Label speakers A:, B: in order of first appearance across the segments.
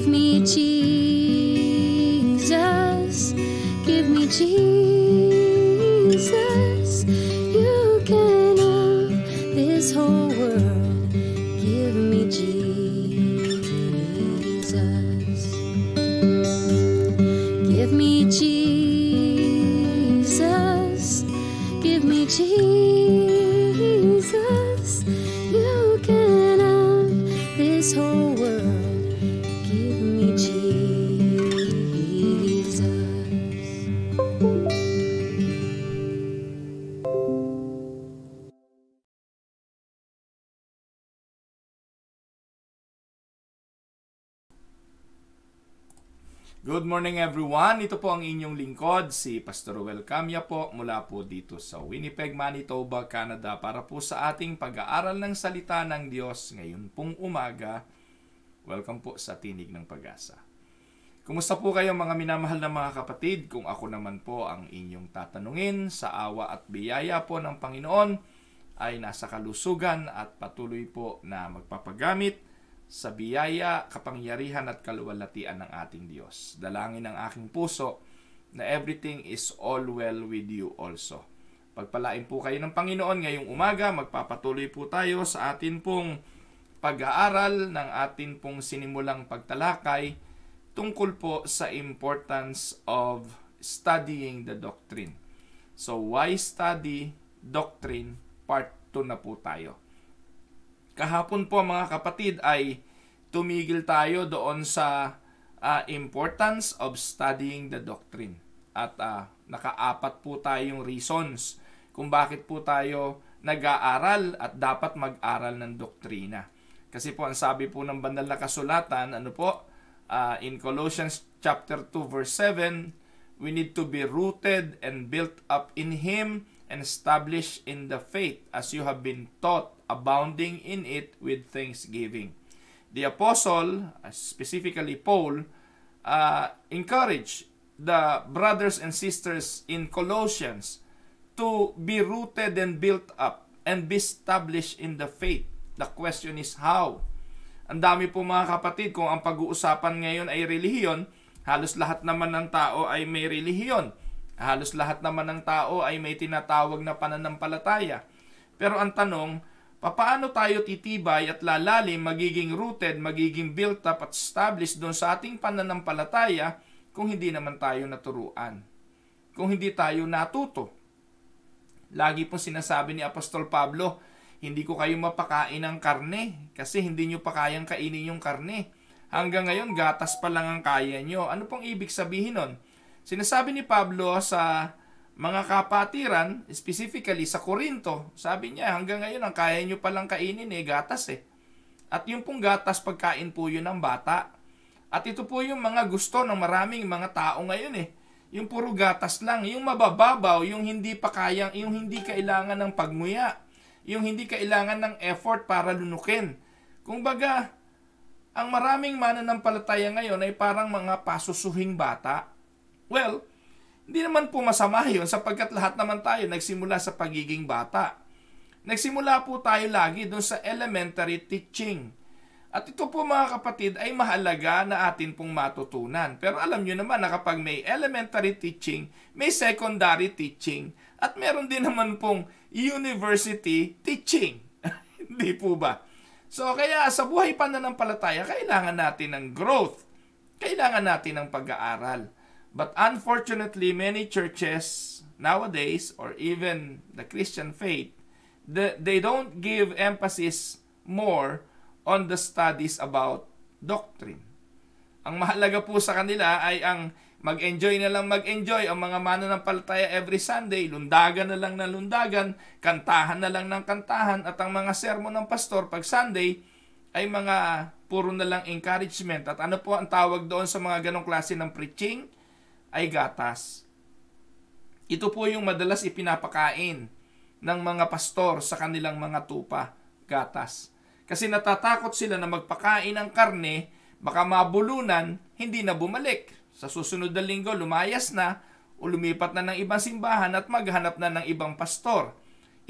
A: Give me Jesus. Give me Jesus.
B: Good morning everyone. Ito po ang inyong lingkod, si Pastor Welcome Camia po mula po dito sa Winnipeg, Manitoba, Canada para po sa ating pag-aaral ng salita ng Diyos ngayon pong umaga. Welcome po sa Tinig ng Pag-asa. Kumusta po kayo mga minamahal na mga kapatid? Kung ako naman po ang inyong tatanungin sa awa at biyaya po ng Panginoon ay nasa kalusugan at patuloy po na magpapagamit sa biyaya, kapangyarihan at kaluwalhatian ng ating Diyos. Dalangin ang aking puso na everything is all well with you also. Pagpalain po kayo ng Panginoon ngayong umaga. Magpapatuloy po tayo sa atin pong pag-aaral ng atin pong sinimulang pagtalakay tungkol po sa importance of studying the doctrine. So, why study doctrine? Part 2 na po tayo. Kahapon po mga kapatid ay tumigil tayo doon sa uh, importance of studying the doctrine. At uh, nakaapat po tayong reasons kung bakit po tayo nag-aaral at dapat mag-aral ng doktrina. Kasi po ang sabi po ng banal na kasulatan, ano po? Uh, in Colossians chapter 2 verse 7, we need to be rooted and built up in him and established in the faith as you have been taught, abounding in it with thanksgiving. The apostle, uh, specifically Paul, uh, encouraged the brothers and sisters in Colossians to be rooted and built up and be established in the faith. The question is how? Ang dami po mga kapatid, kung ang pag-uusapan ngayon ay relihiyon, halos lahat naman ng tao ay may relihiyon. Halos lahat naman ng tao ay may tinatawag na pananampalataya. Pero ang tanong, paano tayo titibay at lalalim, magiging rooted, magiging built up at established doon sa ating pananampalataya kung hindi naman tayo naturuan? Kung hindi tayo natuto? Lagi pong sinasabi ni Apostol Pablo, hindi ko kayo mapakain ng karne kasi hindi nyo pa kayang kainin yung karne. Hanggang ngayon, gatas pa lang ang kaya nyo. Ano pong ibig sabihin nun? Sinasabi ni Pablo sa mga kapatiran, specifically sa Korinto, sabi niya, hanggang ngayon ang kaya nyo palang kainin eh, gatas eh. At yung pong gatas, pagkain po yun ng bata. At ito po yung mga gusto ng maraming mga tao ngayon eh. Yung puro gatas lang, yung mabababaw, yung hindi pa kayang, yung hindi kailangan ng pagmuya, yung hindi kailangan ng effort para lunukin. Kung baga, ang maraming mananampalataya ngayon ay parang mga pasusuhing bata Well, hindi naman po masama yun sapagkat lahat naman tayo nagsimula sa pagiging bata. Nagsimula po tayo lagi doon sa elementary teaching. At ito po mga kapatid ay mahalaga na atin pong matutunan. Pero alam nyo naman na kapag may elementary teaching, may secondary teaching, at meron din naman pong university teaching. Hindi po ba? So kaya sa buhay pananampalataya, kailangan natin ng growth. Kailangan natin ng pag-aaral. But unfortunately, many churches nowadays, or even the Christian faith, the, they don't give emphasis more on the studies about doctrine. Ang mahalaga po sa kanila ay ang mag-enjoy na lang mag-enjoy ang mga palataya every Sunday, lundagan na lang ng lundagan, kantahan na lang ng kantahan, at ang mga sermon ng pastor pag Sunday ay mga puro na lang encouragement. At ano po ang tawag doon sa mga ganong klase ng preaching? ay gatas. Ito po yung madalas ipinapakain ng mga pastor sa kanilang mga tupa, gatas. Kasi natatakot sila na magpakain ng karne, baka mabulunan, hindi na bumalik. Sa susunod na linggo, lumayas na o lumipat na ng ibang simbahan at maghanap na ng ibang pastor.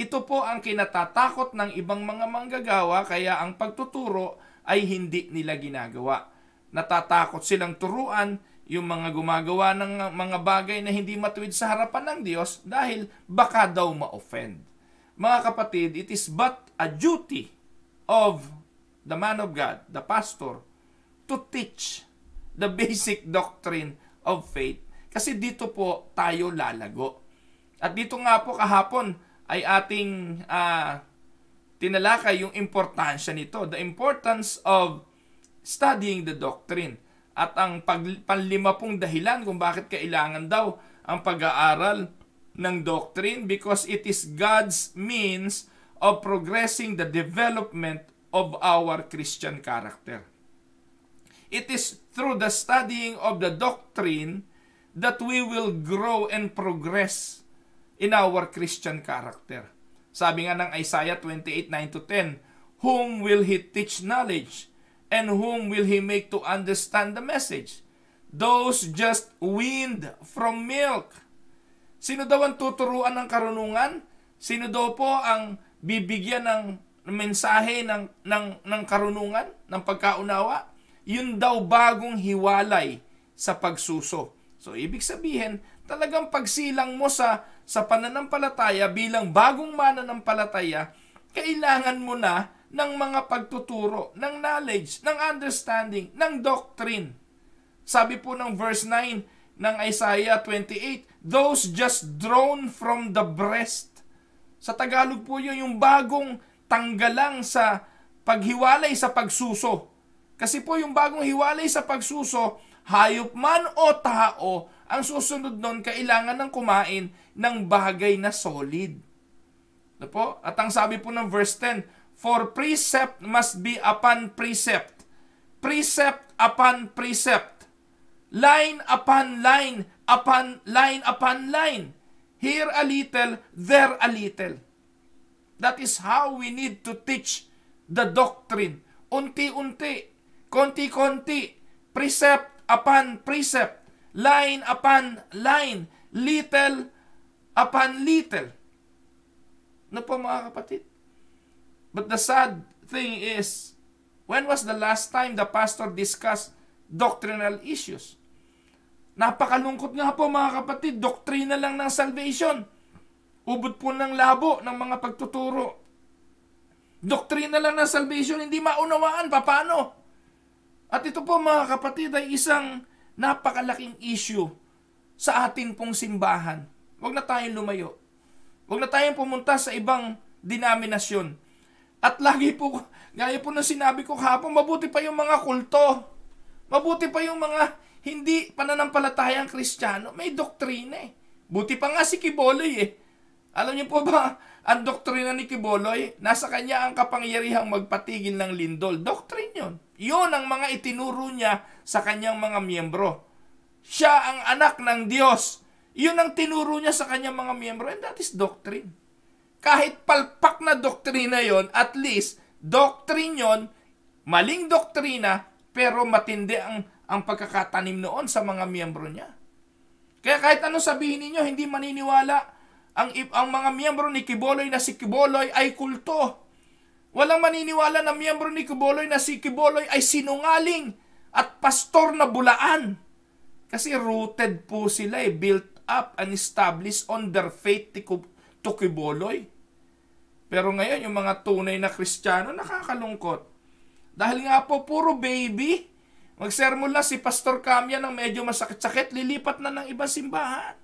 B: Ito po ang kinatatakot ng ibang mga manggagawa kaya ang pagtuturo ay hindi nila ginagawa. Natatakot silang turuan yung mga gumagawa ng mga bagay na hindi matuwid sa harapan ng Diyos dahil baka daw ma-offend. Mga kapatid, it is but a duty of the man of God, the pastor, to teach the basic doctrine of faith. Kasi dito po tayo lalago. At dito nga po kahapon ay ating uh, tinalakay yung importansya nito, the importance of studying the doctrine at ang pag, panlima pong dahilan kung bakit kailangan daw ang pag-aaral ng doctrine because it is God's means of progressing the development of our Christian character. It is through the studying of the doctrine that we will grow and progress in our Christian character. Sabi nga ng Isaiah 28:9 to 10, Whom will he teach knowledge? and whom will he make to understand the message? Those just weaned from milk. Sino daw ang tuturuan ng karunungan? Sino daw po ang bibigyan ng mensahe ng, ng, ng karunungan, ng pagkaunawa? Yun daw bagong hiwalay sa pagsuso. So, ibig sabihin, talagang pagsilang mo sa, sa pananampalataya bilang bagong mananampalataya, kailangan mo na ng mga pagtuturo, ng knowledge, ng understanding, ng doctrine. Sabi po ng verse 9 ng Isaiah 28, those just drawn from the breast. Sa Tagalog po yun, yung bagong tanggalang sa paghiwalay sa pagsuso. Kasi po yung bagong hiwalay sa pagsuso, hayop man o tao, ang susunod nun kailangan ng kumain ng bagay na solid. Na ano po? At ang sabi po ng verse 10, For precept must be upon precept, precept upon precept, line upon line, upon line upon line. Here a little, there a little. That is how we need to teach the doctrine. Unti-unti, konti-konti, precept upon precept, line upon line, little upon little. Ano po mga kapatid? But the sad thing is, when was the last time the pastor discussed doctrinal issues? Napakalungkot nga po mga kapatid, doktrina lang ng salvation. Ubod po ng labo ng mga pagtuturo. Doktrina lang ng salvation, hindi maunawaan pa paano. At ito po mga kapatid ay isang napakalaking issue sa atin pong simbahan. Huwag na tayong lumayo. Huwag na tayong pumunta sa ibang denominasyon at lagi po, gaya po ng sinabi ko kahapon, mabuti pa yung mga kulto. Mabuti pa yung mga hindi pananampalatayang kristyano. May doktrina eh. Buti pa nga si Kiboloy eh. Alam niyo po ba, ang doktrina ni Kiboloy, nasa kanya ang kapangyarihang magpatigil ng lindol. Doctrine yun. Yun ang mga itinuro niya sa kanyang mga miyembro. Siya ang anak ng Diyos. Yun ang tinuro niya sa kanyang mga miyembro and that is doctrine kahit palpak na doktrina yon, at least, doktrin yon, maling doktrina, pero matindi ang, ang pagkakatanim noon sa mga miyembro niya. Kaya kahit ano sabihin niyo hindi maniniwala ang, ang mga miyembro ni Kiboloy na si Kiboloy ay kulto. Walang maniniwala na miyembro ni Kiboloy na si Kiboloy ay sinungaling at pastor na bulaan. Kasi rooted po sila eh, built up and established on their faith tukiboloy. Pero ngayon, yung mga tunay na kristyano, nakakalungkot. Dahil nga po, puro baby. Magsermon lang si Pastor Camia ng medyo masakit-sakit, lilipat na ng ibang simbahan.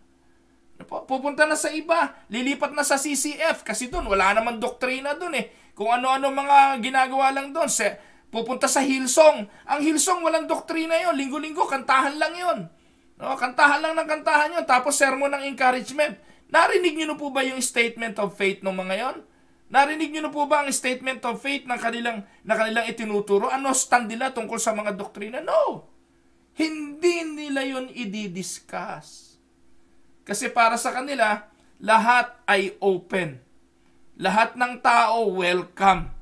B: Ano pupunta na sa iba, lilipat na sa CCF kasi doon wala naman doktrina doon eh. Kung ano-ano mga ginagawa lang doon, se, pupunta sa Hillsong. Ang Hillsong walang doktrina 'yon, linggo-linggo kantahan lang 'yon. No, kantahan lang ng kantahan 'yon tapos sermon ng encouragement. Narinig niyo na po ba yung statement of faith ng mga yon? Narinig niyo na po ba ang statement of faith ng kanilang, na kanilang itinuturo? Ano stand nila tungkol sa mga doktrina? No! Hindi nila yon i-discuss. Kasi para sa kanila, lahat ay open. Lahat ng tao welcome.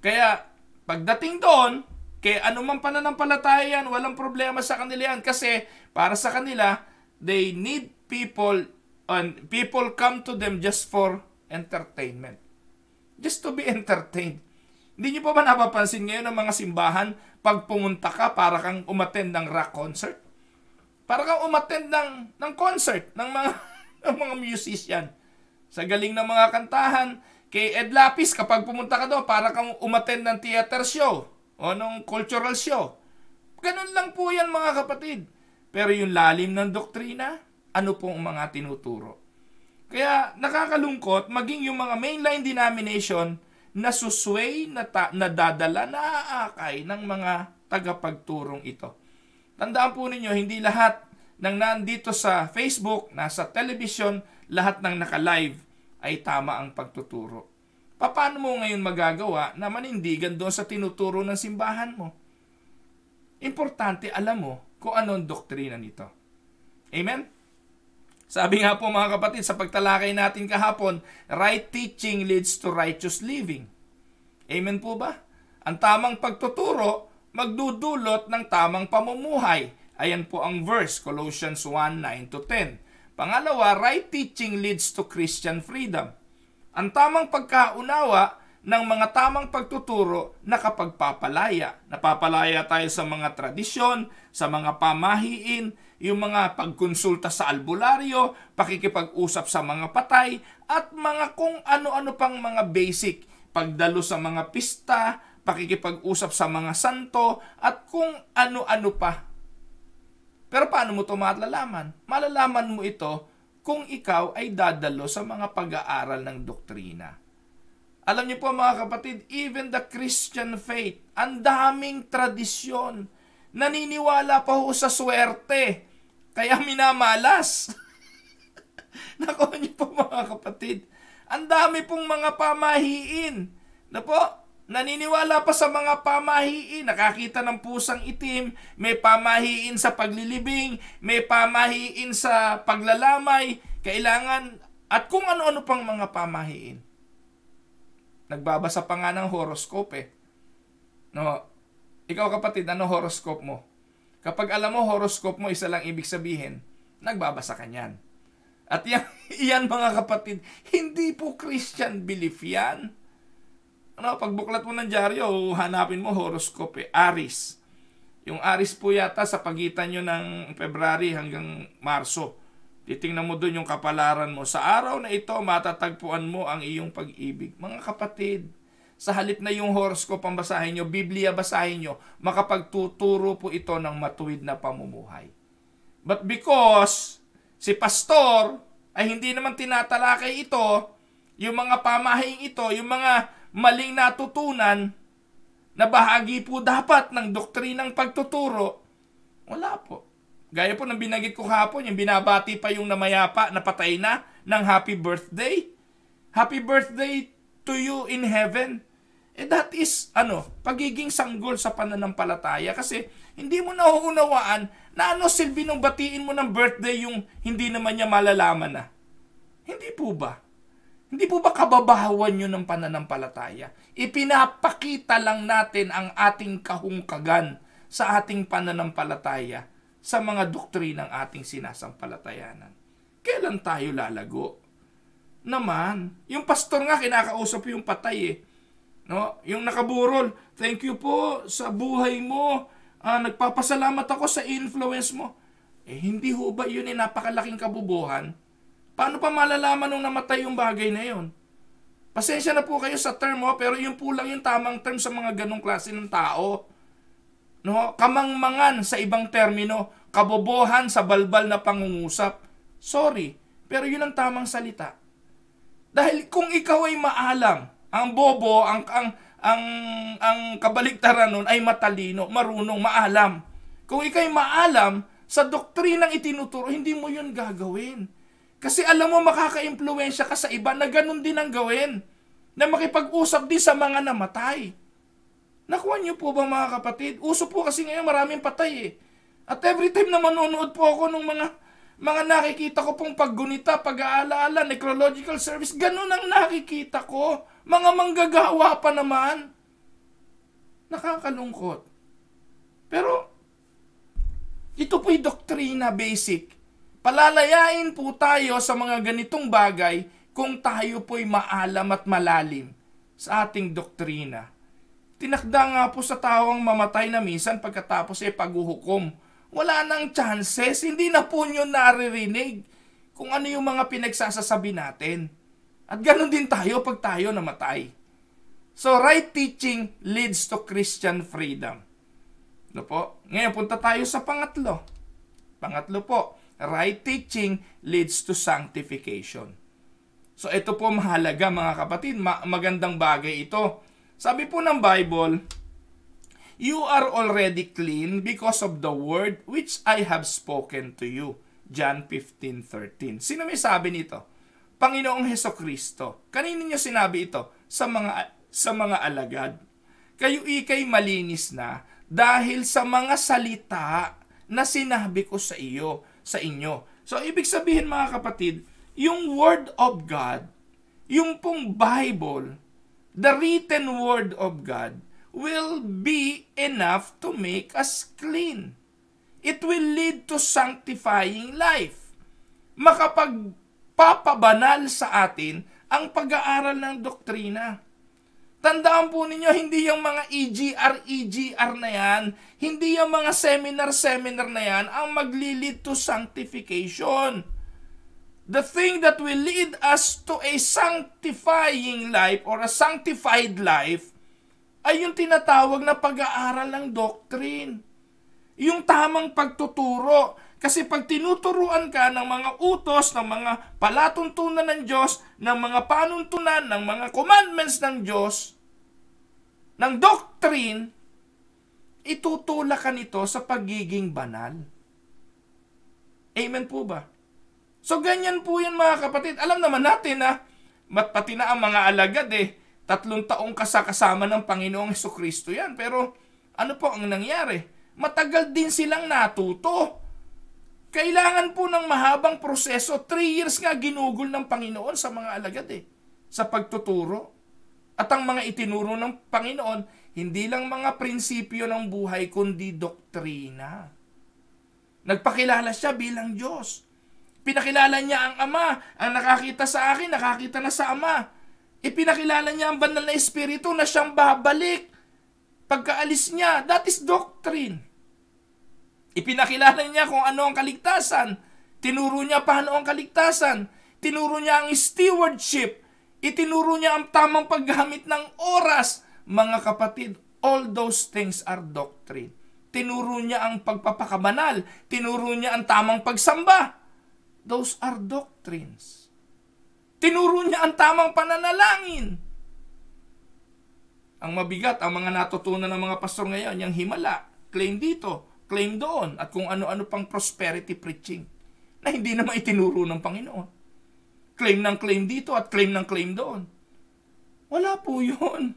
B: Kaya pagdating doon, kay anumang pananampalataya yan, walang problema sa kanila yan. Kasi para sa kanila, they need people And people come to them just for entertainment. Just to be entertained. Hindi nyo pa ba napapansin ngayon ng mga simbahan, pag pumunta ka, para kang umattend ng rock concert? Para kang umattend ng, ng concert ng mga, ng mga musician. Sa galing ng mga kantahan, kay Ed Lapis, kapag pumunta ka doon, para kang umattend ng theater show o nung cultural show. Ganun lang po yan mga kapatid. Pero yung lalim ng doktrina, ano pong mga tinuturo. Kaya nakakalungkot maging yung mga mainline denomination na susway, na, ta- na dadala, ng mga tagapagturong ito. Tandaan po ninyo, hindi lahat ng nandito sa Facebook, nasa television, lahat ng naka-live ay tama ang pagtuturo. Paano mo ngayon magagawa na manindigan doon sa tinuturo ng simbahan mo? Importante alam mo kung anong doktrina nito. Amen? Sabi nga po mga kapatid, sa pagtalakay natin kahapon, right teaching leads to righteous living. Amen po ba? Ang tamang pagtuturo, magdudulot ng tamang pamumuhay. Ayan po ang verse, Colossians 1, 9-10. Pangalawa, right teaching leads to Christian freedom. Ang tamang pagkaunawa ng mga tamang pagtuturo nakapagpapalaya. Napapalaya tayo sa mga tradisyon, sa mga pamahiin, yung mga pagkonsulta sa albularyo, pakikipag-usap sa mga patay, at mga kung ano-ano pang mga basic, pagdalo sa mga pista, pakikipag-usap sa mga santo, at kung ano-ano pa. Pero paano mo ito malalaman? Malalaman mo ito kung ikaw ay dadalo sa mga pag-aaral ng doktrina. Alam niyo po mga kapatid, even the Christian faith, ang daming tradisyon, naniniwala pa ho sa swerte. Kaya minamalas. Nako ano niyo po mga kapatid. Ang dami pong mga pamahiin. Na ano po, naniniwala pa sa mga pamahiin. Nakakita ng pusang itim, may pamahiin sa paglilibing, may pamahiin sa paglalamay, kailangan at kung ano-ano pang mga pamahiin. Nagbabasa pa nga ng horoscope eh. No, ikaw kapatid, ano horoscope mo? Kapag alam mo horoscope mo, isa lang ibig sabihin, nagbabasa ka niyan. At yan, yan mga kapatid, hindi po Christian belief yan. Ano, pagbuklat mo ng dyaryo, hanapin mo horoscope eh, Aris. Yung Aris po yata sa pagitan nyo ng February hanggang Marso. Titingnan mo doon yung kapalaran mo. Sa araw na ito, matatagpuan mo ang iyong pag-ibig. Mga kapatid, sa halip na yung horoscope ang basahin nyo, Biblia basahin nyo, makapagtuturo po ito ng matuwid na pamumuhay. But because si pastor ay hindi naman tinatalakay ito, yung mga pamahing ito, yung mga maling natutunan na bahagi po dapat ng doktrinang pagtuturo, wala po. Gaya po ng binagit ko kahapon, yung binabati pa yung namayapa, napatay na, ng happy birthday. Happy birthday to you in heaven. Eh that is, ano, pagiging sanggol sa pananampalataya kasi hindi mo nauunawaan na ano silbi nung batiin mo ng birthday yung hindi naman niya malalaman na. Hindi po ba? Hindi po ba kababahawan yun ng pananampalataya? Ipinapakita lang natin ang ating kahungkagan sa ating pananampalataya sa mga doktrinang ating sinasampalatayanan. Kailan tayo lalago? Naman, yung pastor nga kinakausap yung patay eh No? Yung nakaburol, thank you po sa buhay mo. Uh, nagpapasalamat ako sa influence mo. Eh, hindi ho ba yun ay napakalaking kabubuhan? Paano pa malalaman nung namatay yung bagay na yun? Pasensya na po kayo sa term ho, oh, pero yun po lang yung tamang term sa mga ganong klase ng tao. No? Kamangmangan sa ibang termino, kabobohan sa balbal na pangungusap. Sorry, pero yun ang tamang salita. Dahil kung ikaw ay maalam ang bobo, ang ang ang ang kabaligtaran nun ay matalino, marunong, maalam. Kung ikay maalam sa doktrinang itinuturo, hindi mo 'yun gagawin. Kasi alam mo makaka makakaimpluwensya ka sa iba na ganun din ang gawin. Na makipag-usap din sa mga namatay. Nakuha niyo po ba mga kapatid? Uso po kasi ngayon maraming patay eh. At every time na manonood po ako ng mga mga nakikita ko pong paggunita, pag-aalaala, necrological service, ganun ang nakikita ko. Mga manggagawa pa naman. Nakakalungkot. Pero, ito po'y doktrina basic. Palalayain po tayo sa mga ganitong bagay kung tayo po'y maalam at malalim sa ating doktrina. Tinakda nga po sa tao ang mamatay na minsan pagkatapos ay paghuhukom wala nang chances. Hindi na po nyo naririnig kung ano yung mga pinagsasasabi natin. At ganun din tayo pag tayo namatay. So, right teaching leads to Christian freedom. Ano po? Ngayon, punta tayo sa pangatlo. Pangatlo po, right teaching leads to sanctification. So, ito po mahalaga mga kapatid. Ma- magandang bagay ito. Sabi po ng Bible, You are already clean because of the word which I have spoken to you. John 15.13 Sino may sabi nito? Panginoong Heso Kristo. Kanino niya sinabi ito? Sa mga, sa mga alagad. Kayo ikay malinis na dahil sa mga salita na sinabi ko sa iyo, sa inyo. So, ibig sabihin mga kapatid, yung Word of God, yung pong Bible, the written Word of God, will be enough to make us clean. It will lead to sanctifying life. Makapagpapabanal sa atin ang pag-aaral ng doktrina. Tandaan po ninyo, hindi yung mga EGR, EGR na yan, hindi yung mga seminar, seminar na yan, ang maglilid to sanctification. The thing that will lead us to a sanctifying life or a sanctified life ay yung tinatawag na pag-aaral ng doctrine. Yung tamang pagtuturo. Kasi pag tinuturuan ka ng mga utos, ng mga palatuntunan ng Diyos, ng mga panuntunan, ng mga commandments ng Diyos, ng doctrine, itutula ka nito sa pagiging banal. Amen po ba? So ganyan po yan mga kapatid. Alam naman natin na pati na ang mga alagad eh, Tatlong taong kasakasama ng Panginoong Heso Kristo yan. Pero ano po ang nangyari? Matagal din silang natuto. Kailangan po ng mahabang proseso. Three years nga ginugol ng Panginoon sa mga alagad eh. Sa pagtuturo. At ang mga itinuro ng Panginoon, hindi lang mga prinsipyo ng buhay, kundi doktrina. Nagpakilala siya bilang Diyos. Pinakilala niya ang Ama. Ang nakakita sa akin, nakakita na sa Ama Ipinakilala niya ang banal na espiritu na siyang babalik pagkaalis niya. That is doctrine. Ipinakilala niya kung ano ang kaligtasan. Tinuro niya paano ang kaligtasan. Tinuro niya ang stewardship. Itinuro niya ang tamang paggamit ng oras. Mga kapatid, all those things are doctrine. Tinuro niya ang pagpapakabanal. Tinuro niya ang tamang pagsamba. Those are doctrines. Tinuro niya ang tamang pananalangin. Ang mabigat, ang mga natutunan ng mga pastor ngayon, yung himala, claim dito, claim doon, at kung ano-ano pang prosperity preaching na hindi naman itinuro ng Panginoon. Claim ng claim dito at claim ng claim doon. Wala po yun.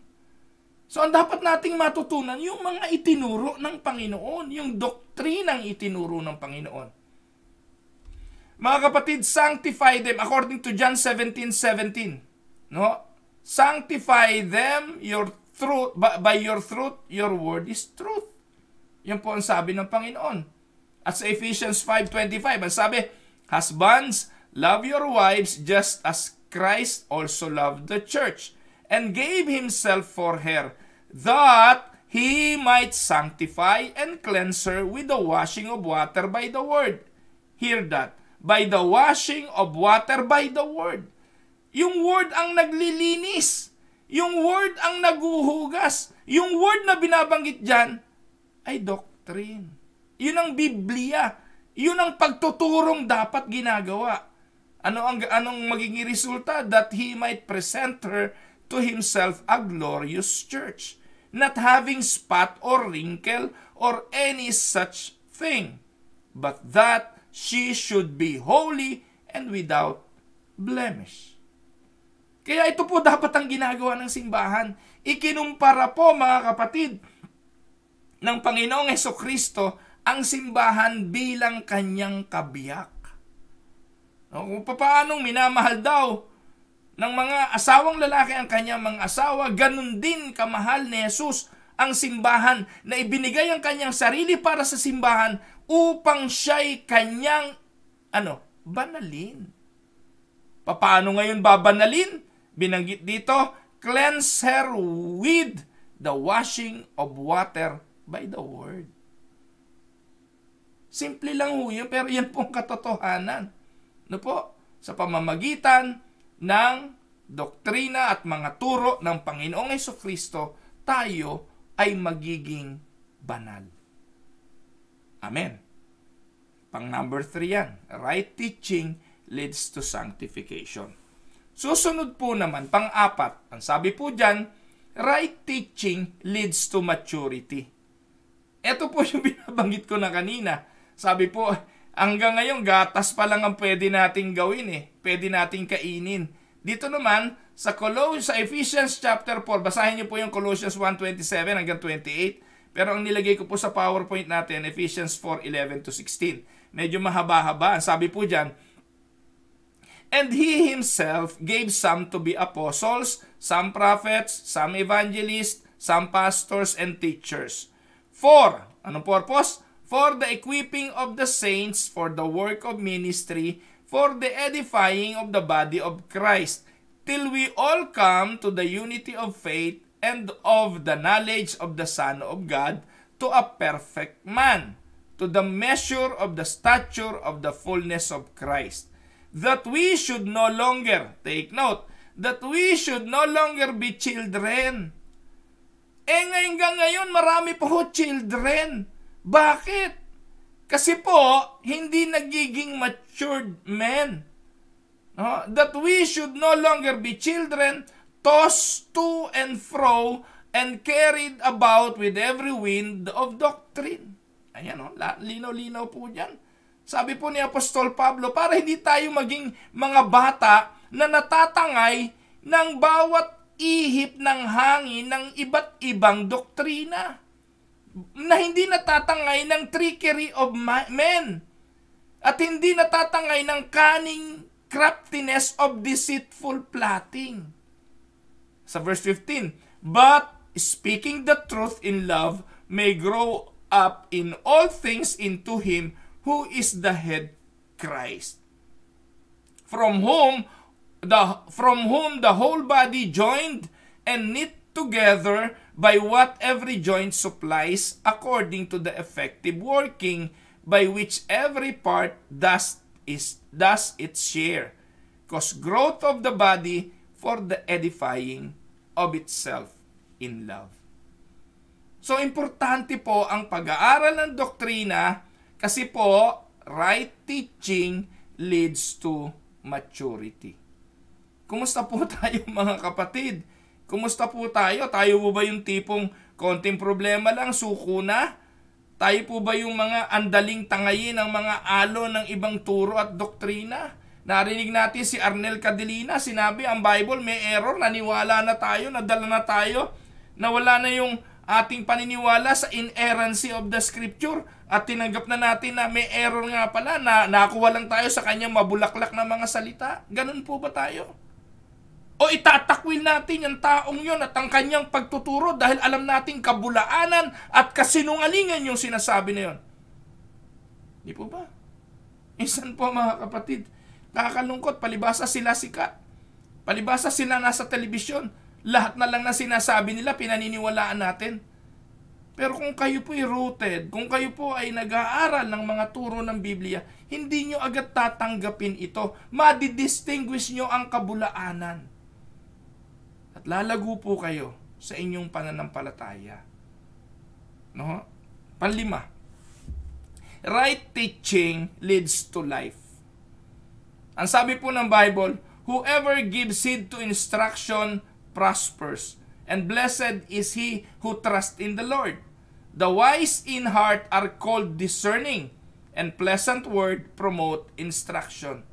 B: So ang dapat nating matutunan yung mga itinuro ng Panginoon, yung doktrinang itinuro ng Panginoon. Mga kapatid, sanctify them according to John 17:17. No? Sanctify them your truth by your truth, your word is truth. Yan po ang sabi ng Panginoon. At sa Ephesians 5:25, ang sabi, husbands, love your wives just as Christ also loved the church and gave himself for her that he might sanctify and cleanse her with the washing of water by the word. Hear that by the washing of water by the word. Yung word ang naglilinis. Yung word ang naguhugas. Yung word na binabanggit dyan ay doctrine. Yun ang Biblia. Yun ang pagtuturong dapat ginagawa. Ano ang anong magiging resulta? That he might present her to himself a glorious church, not having spot or wrinkle or any such thing, but that she should be holy and without blemish. Kaya ito po dapat ang ginagawa ng simbahan. Ikinumpara po mga kapatid ng Panginoong Heso Kristo ang simbahan bilang kanyang kabiyak. No, kung paanong minamahal daw ng mga asawang lalaki ang kanyang mga asawa, ganun din kamahal ni Jesus ang simbahan na ibinigay ang kanyang sarili para sa simbahan upang siya'y kanyang ano, banalin. Paano ngayon babanalin? Binanggit dito, cleanse her with the washing of water by the word. Simple lang ho yun, pero yan po ang katotohanan. No po? Sa pamamagitan ng doktrina at mga turo ng Panginoong Kristo, tayo ay magiging banal. Amen. Pang number three yan. Right teaching leads to sanctification. Susunod po naman, pang-apat. Ang sabi po dyan, right teaching leads to maturity. Ito po yung binabanggit ko na kanina. Sabi po, hanggang ngayon, gatas pa lang ang pwede nating gawin eh. Pwede nating kainin. Dito naman, sa Colossians, sa Ephesians chapter 4, basahin niyo po yung Colossians 1:27 hanggang 28. Pero ang nilagay ko po sa PowerPoint natin, Ephesians 4:11 to 16. Medyo mahaba-haba. sabi po diyan, And he himself gave some to be apostles, some prophets, some evangelists, some pastors and teachers. For, anong purpose? For the equipping of the saints for the work of ministry, for the edifying of the body of Christ, till we all come to the unity of faith and of the knowledge of the Son of God to a perfect man, to the measure of the stature of the fullness of Christ, that we should no longer, take note, that we should no longer be children. Eh hanggang ngayon marami pa ho children. Bakit? Kasi po, hindi nagiging matured men uh, that we should no longer be children tossed to and fro and carried about with every wind of doctrine. Ayan o, oh, lino-lino po dyan. Sabi po ni Apostol Pablo, para hindi tayo maging mga bata na natatangay ng bawat ihip ng hangin ng iba't ibang doktrina na hindi natatangay ng trickery of men at hindi natatangay ng kaning craftiness of deceitful plotting. Sa verse 15, But speaking the truth in love may grow up in all things into Him who is the head, Christ. From whom the, from whom the whole body joined and knit together by what every joint supplies according to the effective working by which every part does its does its share, cause growth of the body for the edifying of itself in love. So, importante po ang pag-aaral ng doktrina kasi po, right teaching leads to maturity. Kumusta po tayo mga kapatid? Kumusta po tayo? Tayo po ba yung tipong konting problema lang, suko na? Tayo po ba yung mga andaling tangayin ng mga alo ng ibang turo at doktrina? Narinig natin si Arnel Cadelina, sinabi ang Bible may error, naniwala na tayo, nadala na tayo, nawala na yung ating paniniwala sa inerrancy of the scripture at tinanggap na natin na may error nga pala na nakuha lang tayo sa kanyang mabulaklak na mga salita. Ganun po ba tayo? o itatakwil natin ang taong yon at ang kanyang pagtuturo dahil alam nating kabulaanan at kasinungalingan yung sinasabi na yon. Di po ba? Isan po mga kapatid, nakakalungkot, palibasa sila sika. Palibasa sila nasa telebisyon. Lahat na lang na sinasabi nila, pinaniniwalaan natin. Pero kung kayo po ay rooted, kung kayo po ay nag-aaral ng mga turo ng Biblia, hindi nyo agad tatanggapin ito. Madidistinguish nyo ang kabulaanan. At lalago po kayo sa inyong pananampalataya. No? Panlima. Right teaching leads to life. Ang sabi po ng Bible, whoever gives seed to instruction prospers, and blessed is he who trusts in the Lord. The wise in heart are called discerning, and pleasant word promote instruction.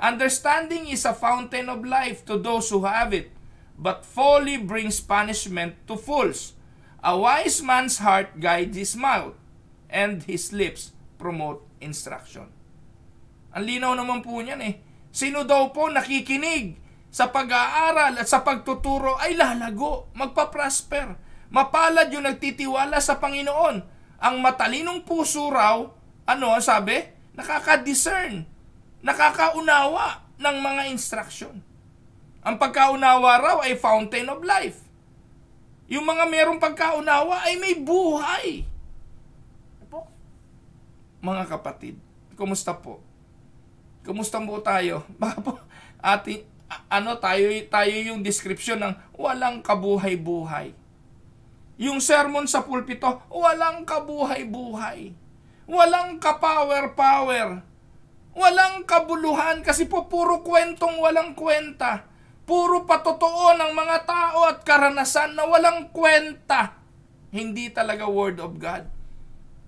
B: Understanding is a fountain of life to those who have it, but folly brings punishment to fools. A wise man's heart guides his mouth, and his lips promote instruction. Ang linaw naman po niyan eh. Sino daw po nakikinig sa pag-aaral at sa pagtuturo ay lalago, magpa-prosper. Mapalad yung nagtitiwala sa Panginoon. Ang matalinong puso raw, ano sabi? Nakaka-discern, nakakaunawa ng mga instruction. Ang pagkaunawa raw ay fountain of life. Yung mga merong pagkaunawa ay may buhay. Po? Mga kapatid, kumusta po? Kumusta po tayo? Baka po ating, ano tayo tayo yung description ng walang kabuhay-buhay. Yung sermon sa pulpito, walang kabuhay-buhay. Walang kapower-power. Walang kabuluhan kasi po puro kwentong walang kwenta. Puro patotoo ng mga tao at karanasan na walang kwenta. Hindi talaga Word of God.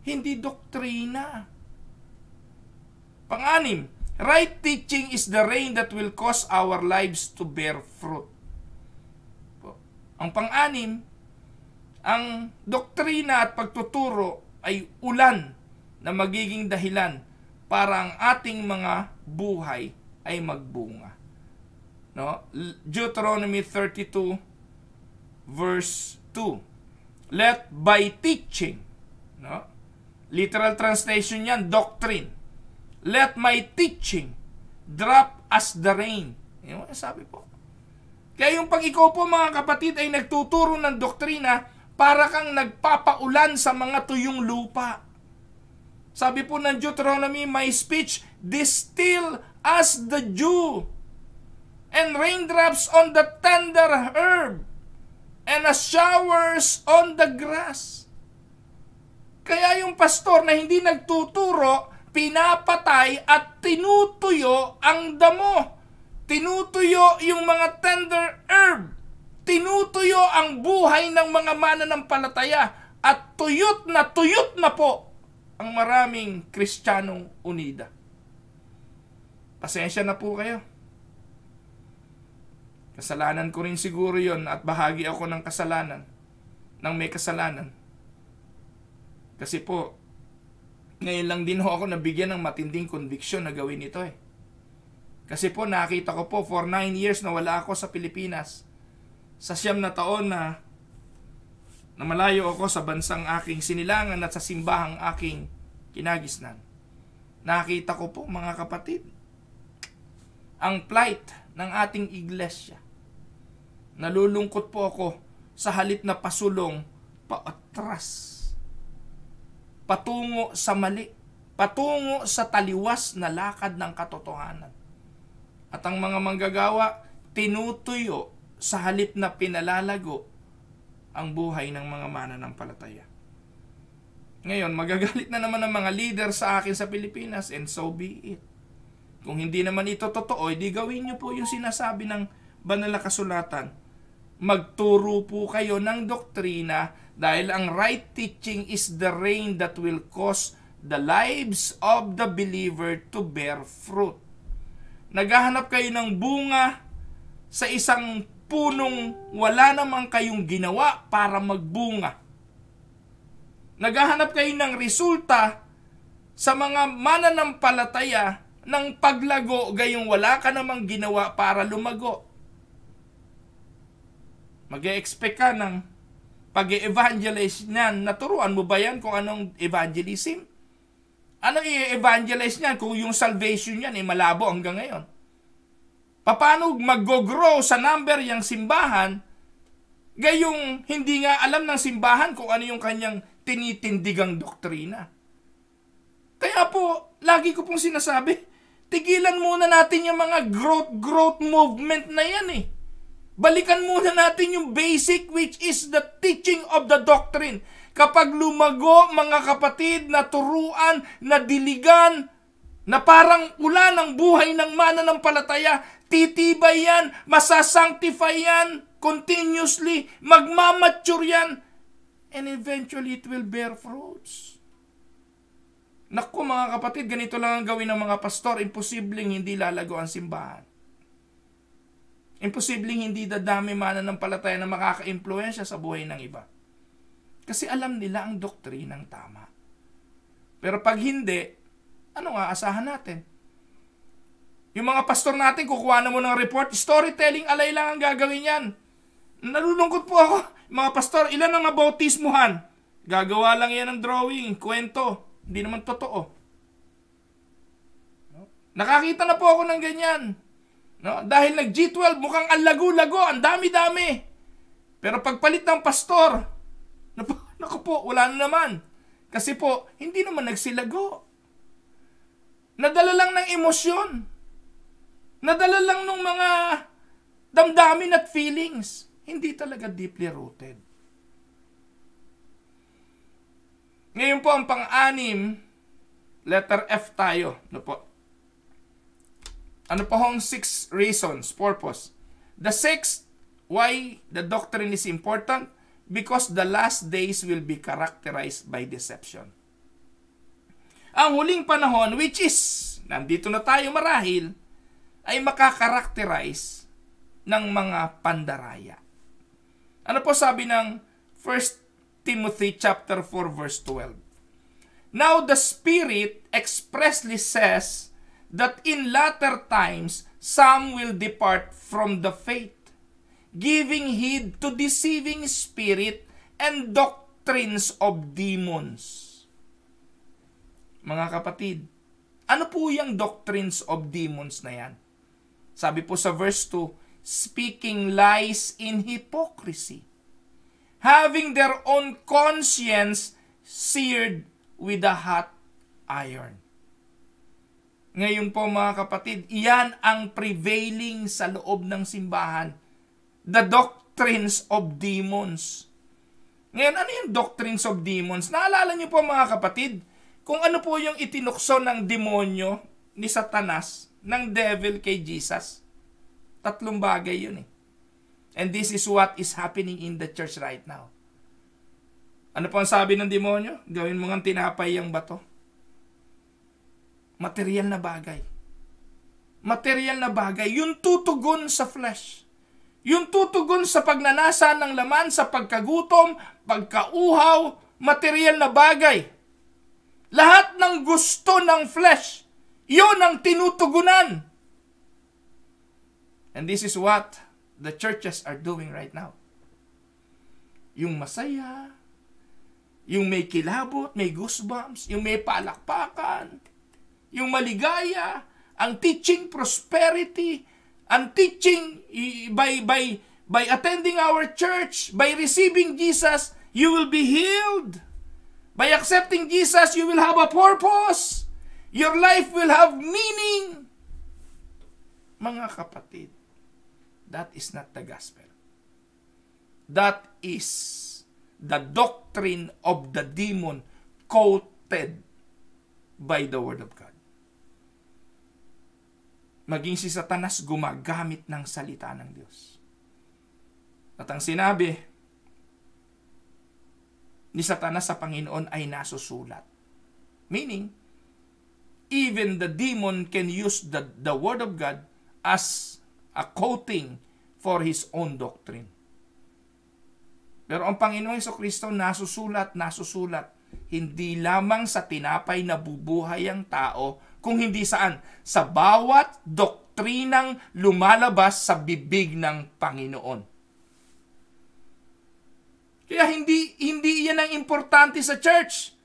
B: Hindi doktrina. Panganim, right teaching is the rain that will cause our lives to bear fruit. Ang panganim, ang doktrina at pagtuturo ay ulan na magiging dahilan para ang ating mga buhay ay magbunga. No? Deuteronomy 32 verse 2. Let by teaching, no? Literal translation 'yan, doctrine. Let my teaching drop as the rain. Yun sabi po. Kaya yung pag ikaw po mga kapatid ay nagtuturo ng doktrina, para kang nagpapaulan sa mga tuyong lupa. Sabi po ng Deuteronomy, my speech distill as the dew and raindrops on the tender herb, and as showers on the grass. Kaya yung pastor na hindi nagtuturo, pinapatay at tinutuyo ang damo. Tinutuyo yung mga tender herb. Tinutuyo ang buhay ng mga mananampalataya at tuyot na tuyot na po ang maraming Kristiyanong unida. Pasensya na po kayo. Kasalanan ko rin siguro yon at bahagi ako ng kasalanan, ng may kasalanan. Kasi po, ngayon lang din ho ako nabigyan ng matinding conviction na gawin ito eh. Kasi po nakita ko po for 9 years na wala ako sa Pilipinas. Sa siyam na taon na na malayo ako sa bansang aking sinilangan at sa simbahang aking kinagisnan. Nakita ko po mga kapatid ang plight ng ating iglesia. Nalulungkot po ako sa halip na pasulong paatras. Patungo sa mali, patungo sa taliwas na lakad ng katotohanan. At ang mga manggagawa, tinutuyo sa halip na pinalalago ang buhay ng mga mananampalataya. Ngayon, magagalit na naman ang mga leader sa akin sa Pilipinas and so be it. Kung hindi naman ito totoo, edi gawin niyo po yung sinasabi ng banal na kasulatan magturo po kayo ng doktrina dahil ang right teaching is the rain that will cause the lives of the believer to bear fruit. Naghahanap kayo ng bunga sa isang punong wala namang kayong ginawa para magbunga. Naghahanap kayo ng resulta sa mga mananampalataya ng paglago gayong wala ka namang ginawa para lumago mag expect ka ng pag evangelize niyan, naturuan mo ba yan kung anong evangelism? Anong i-evangelize niyan kung yung salvation niyan ay eh, malabo hanggang ngayon? Paano mag-grow sa number yung simbahan, gayong hindi nga alam ng simbahan kung ano yung kanyang tinitindigang doktrina? Kaya po, lagi ko pong sinasabi, tigilan muna natin yung mga growth-growth movement na yan eh. Balikan muna natin yung basic which is the teaching of the doctrine. Kapag lumago mga kapatid na turuan, na diligan, na parang ulan ng buhay ng mana ng palataya, titibay yan, masasanctify yan, continuously, magmamature yan, and eventually it will bear fruits. Naku mga kapatid, ganito lang ang gawin ng mga pastor, imposibleng hindi lalago ang simbahan. Imposibleng hindi dadami mana ng palataya na makaka-impluensya sa buhay ng iba. Kasi alam nila ang doktrinang tama. Pero pag hindi, ano nga asahan natin? Yung mga pastor natin, kukuha na mo ng report, storytelling alay lang ang gagawin yan. Nalulungkot po ako. Mga pastor, ilan ang nabautismuhan? Gagawa lang yan ng drawing, kwento. Hindi naman totoo. Nakakita na po ako ng ganyan. No? Dahil nag G12, mukhang ang lago ang dami-dami. Pero pagpalit ng pastor, naku, naku po, wala na naman. Kasi po, hindi naman nagsilago. Nadala lang ng emosyon. Nadala lang ng mga damdamin at feelings. Hindi talaga deeply rooted. Ngayon po ang pang-anim, letter F tayo. No po. Ano pa hong six reasons, purpose? The sixth, why the doctrine is important? Because the last days will be characterized by deception. Ang huling panahon, which is, nandito na tayo marahil, ay makakarakterize ng mga pandaraya. Ano po sabi ng 1 Timothy chapter 4 verse 12? Now the Spirit expressly says that in latter times some will depart from the faith, giving heed to deceiving spirit and doctrines of demons. Mga kapatid, ano po yung doctrines of demons na yan? Sabi po sa verse 2, speaking lies in hypocrisy, having their own conscience seared with a hot iron. Ngayon po mga kapatid, iyan ang prevailing sa loob ng simbahan. The doctrines of demons. Ngayon, ano yung doctrines of demons? Naalala niyo po mga kapatid, kung ano po yung itinukso ng demonyo ni Satanas, ng devil kay Jesus. Tatlong bagay yun eh. And this is what is happening in the church right now. Ano po ang sabi ng demonyo? Gawin mo ng tinapay ang bato. Material na bagay. Material na bagay. Yung tutugon sa flesh. Yung tutugon sa pagnanasa ng laman, sa pagkagutom, pagkauhaw, material na bagay. Lahat ng gusto ng flesh, yun ang tinutugunan. And this is what the churches are doing right now. Yung masaya, yung may kilabot, may goosebumps, yung may palakpakan, yung maligaya, ang teaching prosperity, ang teaching by by by attending our church, by receiving Jesus, you will be healed. By accepting Jesus, you will have a purpose. Your life will have meaning. Mga kapatid, that is not the gospel. That is the doctrine of the demon quoted by the word of God maging si Satanas gumagamit ng salita ng Diyos. At ang sinabi ni Satanas sa Panginoon ay nasusulat. Meaning, even the demon can use the, the Word of God as a coating for his own doctrine. Pero ang Panginoong Heso Kristo nasusulat, nasusulat, hindi lamang sa tinapay na bubuhay ang tao, kung hindi saan? Sa bawat doktrinang lumalabas sa bibig ng Panginoon. Kaya hindi hindi 'yan ang importante sa church.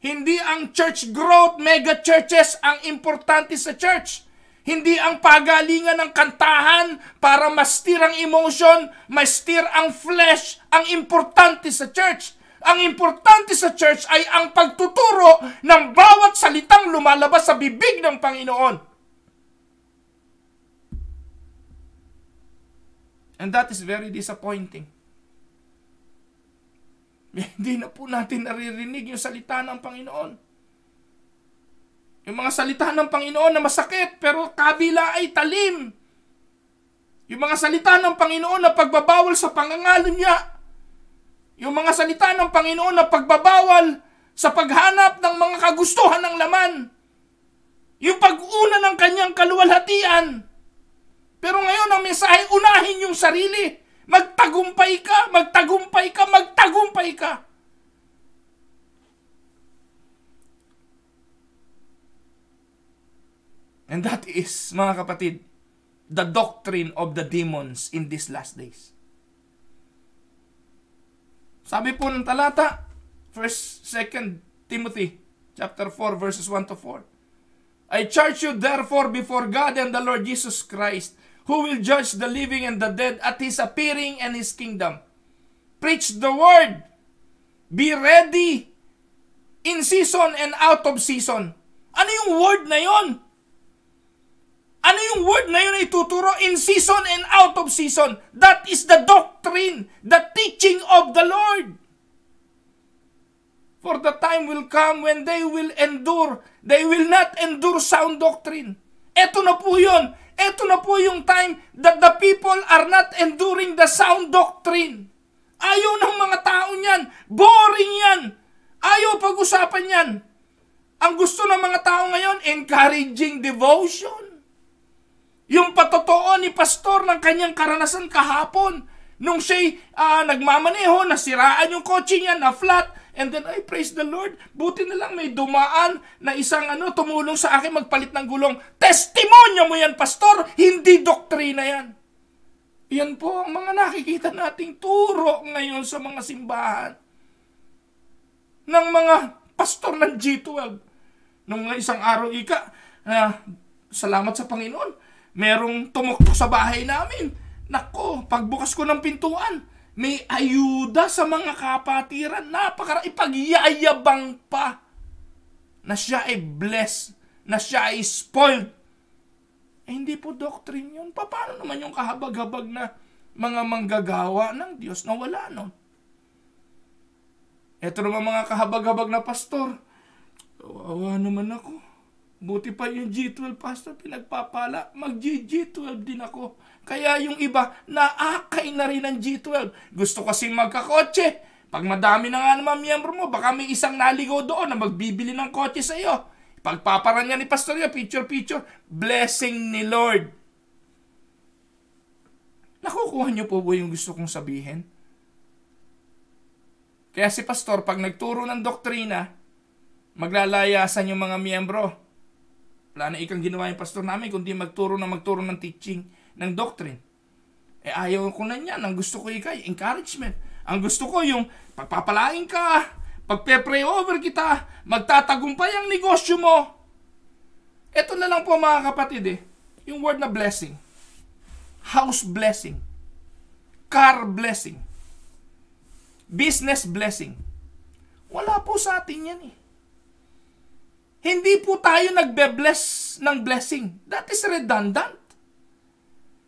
B: Hindi ang church growth, mega churches ang importante sa church. Hindi ang pagalingan ng kantahan para mastir ang emotion, mastir ang flesh ang importante sa church. Ang importante sa church ay ang pagtuturo ng bawat salitang lumalabas sa bibig ng Panginoon. And that is very disappointing. Hindi na po natin naririnig yung salita ng Panginoon. Yung mga salita ng Panginoon na masakit pero kabila ay talim. Yung mga salita ng Panginoon na pagbabawal sa pangangalan niya yung mga salita ng Panginoon na pagbabawal sa paghanap ng mga kagustuhan ng laman. Yung pag-una ng kanyang kaluwalhatian. Pero ngayon ang mensahe, unahin yung sarili. Magtagumpay ka, magtagumpay ka, magtagumpay ka. And that is, mga kapatid, the doctrine of the demons in these last days. Sabi po ng talata, 1st, 2 Timothy chapter 4 verses 1 to 4. I charge you therefore before God and the Lord Jesus Christ, who will judge the living and the dead at His appearing and His kingdom. Preach the word. Be ready in season and out of season. Ano yung word na yon? Ano yung word na yun ay tuturo in season and out of season? That is the doctrine, the teaching of the Lord. For the time will come when they will endure, they will not endure sound doctrine. Ito na po yun. Ito na po yung time that the people are not enduring the sound doctrine. Ayaw ng mga tao niyan. Boring yan. Ayaw pag-usapan yan. Ang gusto ng mga tao ngayon, encouraging devotion. Yung patotoo ni pastor ng kanyang karanasan kahapon nung siya'y uh, nagmamaneho, nasiraan yung kotse niya, na flat, and then I praise the Lord, buti na lang may dumaan na isang ano, tumulong sa akin magpalit ng gulong. Testimonyo mo yan, pastor, hindi doktrina yan. Yan po ang mga nakikita nating turo ngayon sa mga simbahan ng mga pastor ng G12. Nung isang araw ika, uh, salamat sa Panginoon, merong tumuktok sa bahay namin. Nako, pagbukas ko ng pintuan, may ayuda sa mga kapatiran. Napakara, ipagyayabang pa na siya ay blessed, na siya ay spoiled. Eh, hindi po doctrine yun. Paano naman yung kahabag-habag na mga manggagawa ng Diyos na wala nun? Ito naman mga kahabag-habag na pastor. Kawawa naman ako. Buti pa yung G12 pastor pinagpapala, mag G12 din ako. Kaya yung iba, naakay na rin ng G12. Gusto kasing magkakotse. Pag madami na nga naman miyembro mo, baka may isang naligo doon na magbibili ng kotse sa iyo. Pagpaparan niya ni pastor niya, picture, picture, blessing ni Lord. Nakukuha niyo po ba yung gusto kong sabihin? Kaya si pastor, pag nagturo ng doktrina, maglalayasan yung mga miyembro wala na ikang ginawa yung pastor namin, kundi magturo na magturo ng teaching, ng doctrine. Eh, ayaw ko na niyan. Ang gusto ko ikay, encouragement. Ang gusto ko yung pagpapalain ka, pagpe-pray over kita, magtatagumpay ang negosyo mo. Ito na lang po mga kapatid eh, yung word na blessing. House blessing. Car blessing. Business blessing. Wala po sa atin yan eh. Hindi po tayo nagbe-bless ng blessing. That is redundant.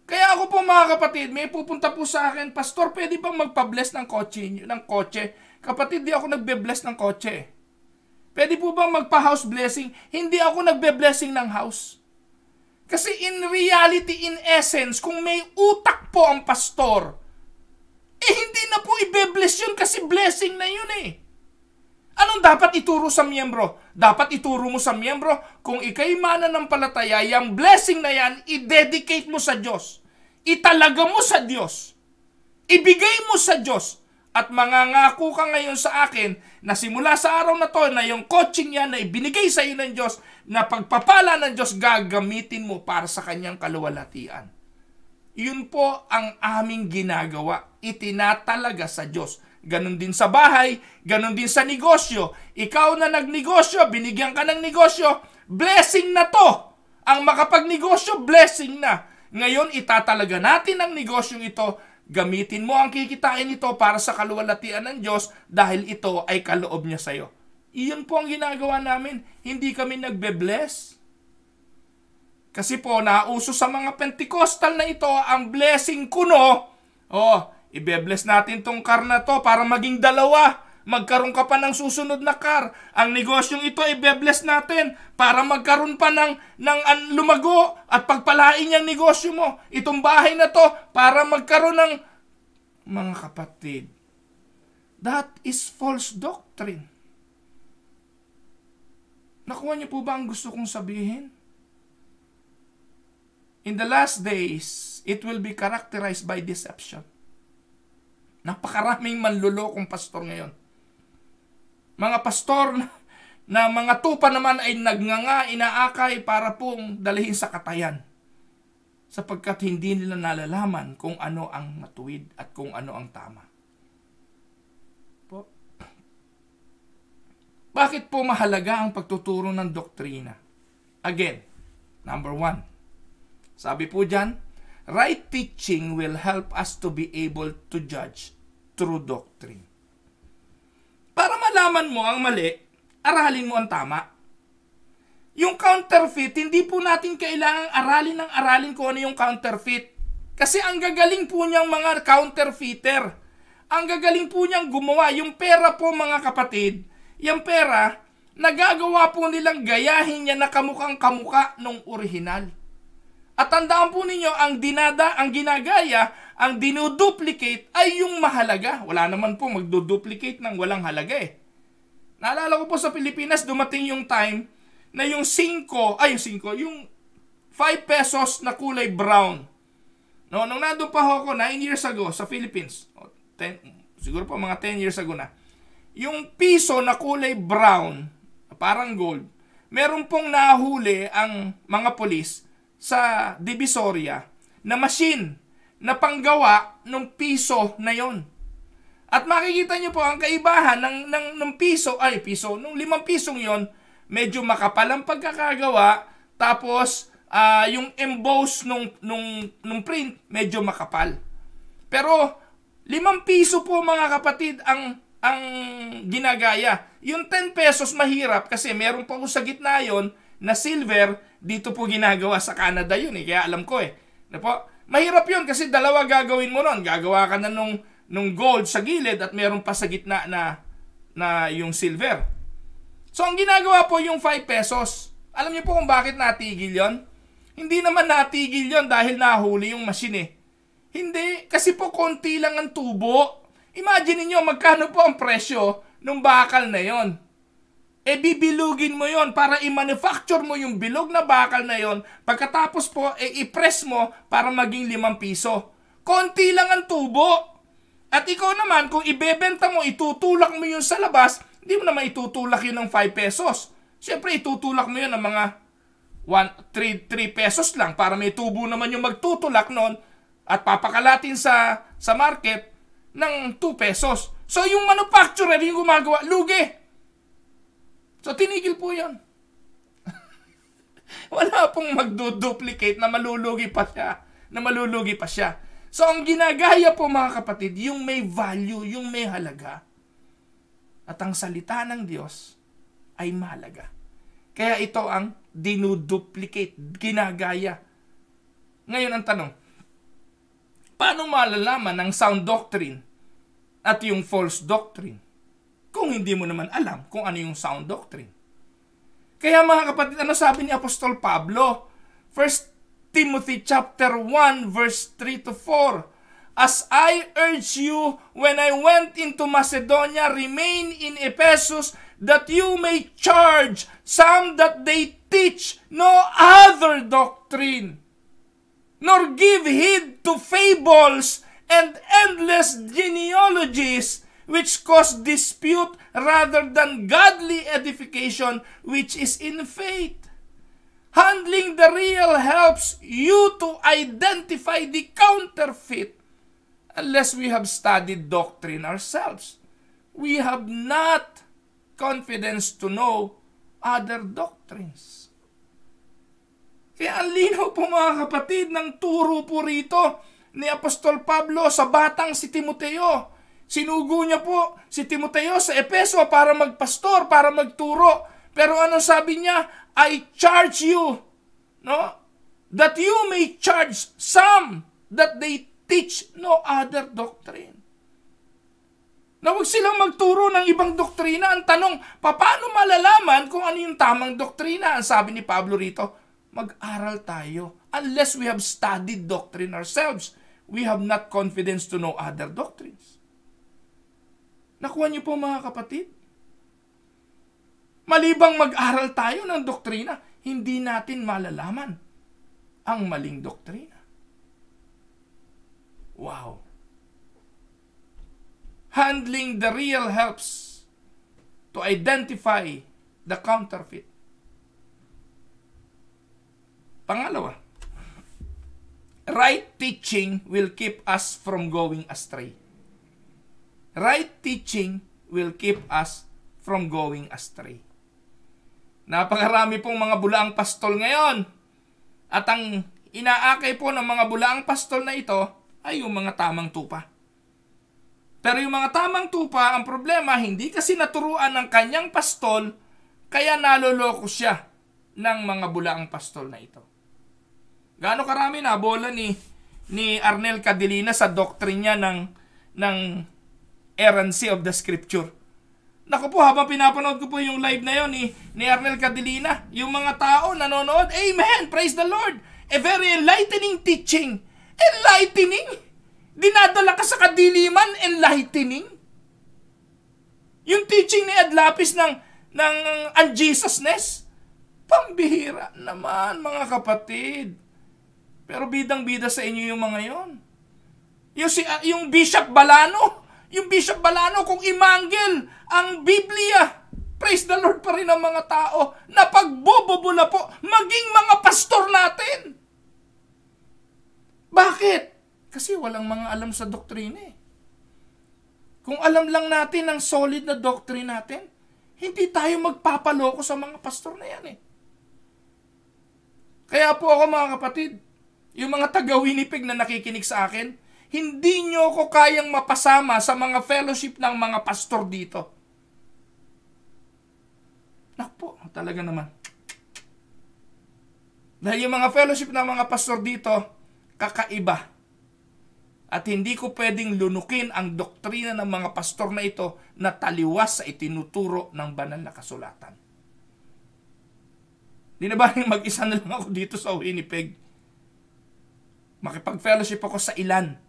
B: Kaya ako po mga kapatid, may pupunta po sa akin, Pastor, pwede bang magpa-bless ng kotse? Ng kotse? Kapatid, di ako nagbe-bless ng kotse. Pwede po bang magpa-house blessing? Hindi ako nagbe-blessing ng house. Kasi in reality, in essence, kung may utak po ang pastor, eh hindi na po ibe-bless yun kasi blessing na yun eh. Anong dapat ituro sa miyembro? Dapat ituro mo sa miyembro, kung ikay palataya, yung blessing na yan, i-dedicate mo sa Diyos. Italaga mo sa Diyos. Ibigay mo sa Diyos. At mangangako ka ngayon sa akin na simula sa araw na to na yung coaching yan na ibinigay sa iyo ng Diyos na pagpapala ng Diyos gagamitin mo para sa kanyang kaluwalhatian. Yun po ang aming ginagawa. Itinatalaga sa Diyos Ganon din sa bahay, ganon din sa negosyo. Ikaw na nagnegosyo, binigyan ka ng negosyo, blessing na to. Ang makapagnegosyo, blessing na. Ngayon, itatalaga natin ang negosyong ito. Gamitin mo ang kikitain ito para sa kaluwalhatian ng Diyos dahil ito ay kaloob niya sa iyo. Iyon po ang ginagawa namin. Hindi kami nagbe-bless. Kasi po, nauso sa mga Pentecostal na ito ang blessing kuno. Oh, Ibebless natin tong car na to para maging dalawa. Magkaroon ka pa ng susunod na car. Ang negosyong ito, ibebless natin para magkaroon pa ng, ng an, lumago at pagpalain yung negosyo mo. Itong bahay na to para magkaroon ng mga kapatid. That is false doctrine. Nakuha niyo po ba ang gusto kong sabihin? In the last days, it will be characterized by deception. Napakaraming manlulokong pastor ngayon. Mga pastor na, na mga tupa naman ay nagnganga, inaakay para pong dalhin sa katayan. Sapagkat hindi nila nalalaman kung ano ang matuwid at kung ano ang tama. Po. Bakit po mahalaga ang pagtuturo ng doktrina? Again, number one, sabi po dyan, right teaching will help us to be able to judge true doctrine. Para malaman mo ang mali, aralin mo ang tama. Yung counterfeit, hindi po natin kailangang aralin ng aralin kung ano yung counterfeit. Kasi ang gagaling po niyang mga counterfeiter. Ang gagaling po niyang gumawa. Yung pera po mga kapatid, yung pera, nagagawa po nilang gayahin niya na kamukhang kamuka nung original. At tandaan po ninyo, ang dinada, ang ginagaya, ang dinuduplicate ay yung mahalaga. Wala naman po magduduplicate ng walang halaga eh. Naalala ko po sa Pilipinas, dumating yung time na yung 5, ay yung 5, yung 5 pesos na kulay brown. No, nung nandun pa ako, 9 years ago sa Philippines, 10, siguro po mga 10 years ago na, yung piso na kulay brown, parang gold, meron pong nahuli ang mga polis sa Divisoria na machine na panggawa ng piso na yon. At makikita nyo po ang kaibahan ng, ng, ng piso, ay piso, nung limang pisong yon, medyo makapal ang pagkakagawa, tapos uh, yung emboss nung, nung, nung print, medyo makapal. Pero, limang piso po mga kapatid ang, ang ginagaya. Yung 10 pesos mahirap kasi meron po ako sa gitna yon na silver, dito po ginagawa sa Canada yun eh, kaya alam ko eh. Na po, Mahirap yun kasi dalawa gagawin mo nun. Gagawa ka na nung, nung gold sa gilid at meron pa sa gitna na, na yung silver. So ang ginagawa po yung 5 pesos. Alam niyo po kung bakit natigil yon? Hindi naman natigil yon dahil nahuli yung machine eh. Hindi, kasi po konti lang ang tubo. Imagine niyo magkano po ang presyo nung bakal na yon e bibilugin mo yon para i-manufacture mo yung bilog na bakal na yon. Pagkatapos po, e i-press mo para maging limang piso. Konti lang ang tubo. At ikaw naman, kung ibebenta mo, itutulak mo yun sa labas, hindi mo naman itutulak yun ng 5 pesos. Siyempre, itutulak mo yun ng mga 1, 3, pesos lang para may tubo naman yung magtutulak noon at papakalatin sa, sa market ng 2 pesos. So, yung manufacturer yung gumagawa, lugi. So tinigil po yun. Wala pong magduduplicate na malulugi pa siya. Na malulugi pa siya. So ang ginagaya po mga kapatid, yung may value, yung may halaga. At ang salita ng Diyos ay mahalaga. Kaya ito ang dinuduplicate, ginagaya. Ngayon ang tanong, paano malalaman ang sound doctrine at yung false doctrine? kung hindi mo naman alam kung ano yung sound doctrine. Kaya mga kapatid, ano sabi ni Apostol Pablo? 1 Timothy chapter 1 verse 3 to 4. As I urge you when I went into Macedonia, remain in Ephesus, that you may charge some that they teach no other doctrine, nor give heed to fables and endless genealogies which cause dispute rather than godly edification, which is in faith. Handling the real helps you to identify the counterfeit unless we have studied doctrine ourselves. We have not confidence to know other doctrines. Kaya ang linaw po mga kapatid ng turo po rito ni Apostol Pablo sa batang si Timoteo Sinugo niya po si Timoteo sa Epeso para magpastor, para magturo. Pero ano sabi niya? I charge you, no? That you may charge some that they teach no other doctrine. Na huwag silang magturo ng ibang doktrina. Ang tanong, paano malalaman kung ano yung tamang doktrina? Ang sabi ni Pablo rito, mag-aral tayo. Unless we have studied doctrine ourselves, we have not confidence to know other doctrines. Nakuha niyo po mga kapatid? Malibang mag-aral tayo ng doktrina, hindi natin malalaman ang maling doktrina. Wow. Handling the real helps to identify the counterfeit. Pangalawa, right teaching will keep us from going astray. Right teaching will keep us from going astray. Napakarami pong mga bulaang pastol ngayon. At ang inaakay po ng mga bulaang pastol na ito ay yung mga tamang tupa. Pero yung mga tamang tupa, ang problema, hindi kasi naturuan ng kanyang pastol, kaya naloloko siya ng mga bulaang pastol na ito. Gaano karami na bola ni ni Arnel Cadilina sa doktrina ng ng errancy of the scripture. Naku po, habang pinapanood ko po yung live na yon ni, ni Arnel Cadilina, yung mga tao nanonood, Amen! Praise the Lord! A very enlightening teaching. Enlightening! Dinadala ka sa kadiliman, enlightening. Yung teaching ni Adlapis ng, ng unjesusness, pambihira naman mga kapatid. Pero bidang-bida sa inyo yung mga yon. Yung, si, uh, yung Bishop Balano, yung Bishop Balano kung imanggil ang Biblia. Praise the Lord pa rin ang mga tao na pagbobobo na po maging mga pastor natin. Bakit? Kasi walang mga alam sa doktrina eh. Kung alam lang natin ang solid na doctrine natin, hindi tayo magpapaloko sa mga pastor na yan eh. Kaya po ako mga kapatid, yung mga taga-Winnipeg na nakikinig sa akin, hindi nyo ako kayang mapasama sa mga fellowship ng mga pastor dito. Nakpo, talaga naman. Dahil yung mga fellowship ng mga pastor dito, kakaiba. At hindi ko pwedeng lunukin ang doktrina ng mga pastor na ito na taliwas sa itinuturo ng banal na kasulatan. Di na ba mag-isa na lang ako dito sa Winnipeg? Makipag-fellowship ako sa ilan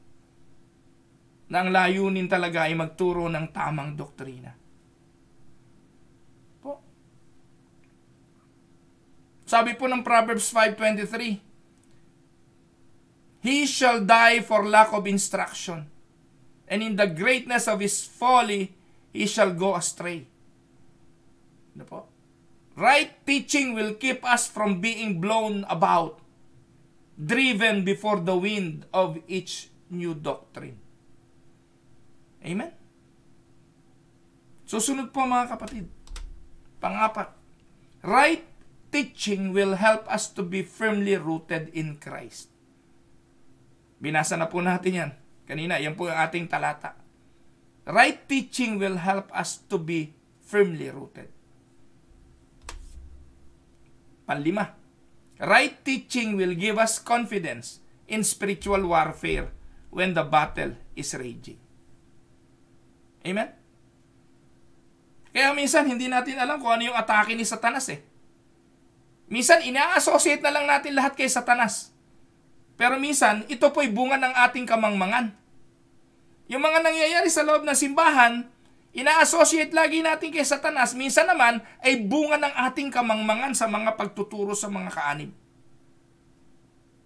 B: na ang layunin talaga ay magturo ng tamang doktrina. Po. Sabi po ng Proverbs 5.23, He shall die for lack of instruction, and in the greatness of his folly, he shall go astray. Ano po? Right teaching will keep us from being blown about, driven before the wind of each new doctrine. Amen? Susunod po mga kapatid. Pangapat, right teaching will help us to be firmly rooted in Christ. Binasa na po natin yan. Kanina, yan po ang ating talata. Right teaching will help us to be firmly rooted. Panlima, right teaching will give us confidence in spiritual warfare when the battle is raging. Amen? Kaya minsan, hindi natin alam kung ano yung atake ni Satanas eh. Minsan, ina-associate na lang natin lahat kay Satanas. Pero minsan, ito po'y bunga ng ating kamangmangan. Yung mga nangyayari sa loob ng simbahan, ina-associate lagi natin kay Satanas. Minsan naman, ay bunga ng ating kamangmangan sa mga pagtuturo sa mga kaanib.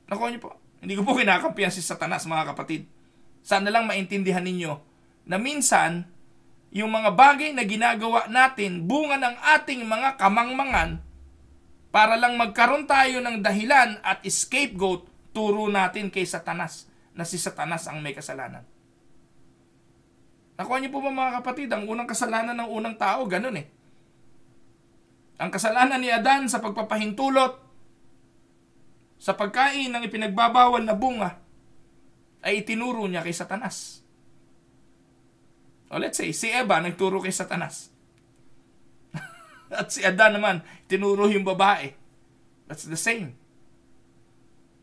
B: Nakuha niyo po. Hindi ko po kinakampihan si Satanas, mga kapatid. Sana lang maintindihan ninyo na minsan, yung mga bagay na ginagawa natin, bunga ng ating mga kamangmangan, para lang magkaroon tayo ng dahilan at scapegoat, turo natin kay Satanas, na si Satanas ang may kasalanan. Nakuha niyo po ba mga kapatid, ang unang kasalanan ng unang tao, ganun eh. Ang kasalanan ni Adan sa pagpapahintulot, sa pagkain ng ipinagbabawal na bunga, ay itinuro niya kay Satanas. O oh, let's say, si Eva nagturo kay Satanas. At si Adan naman, tinuro yung babae. That's the same.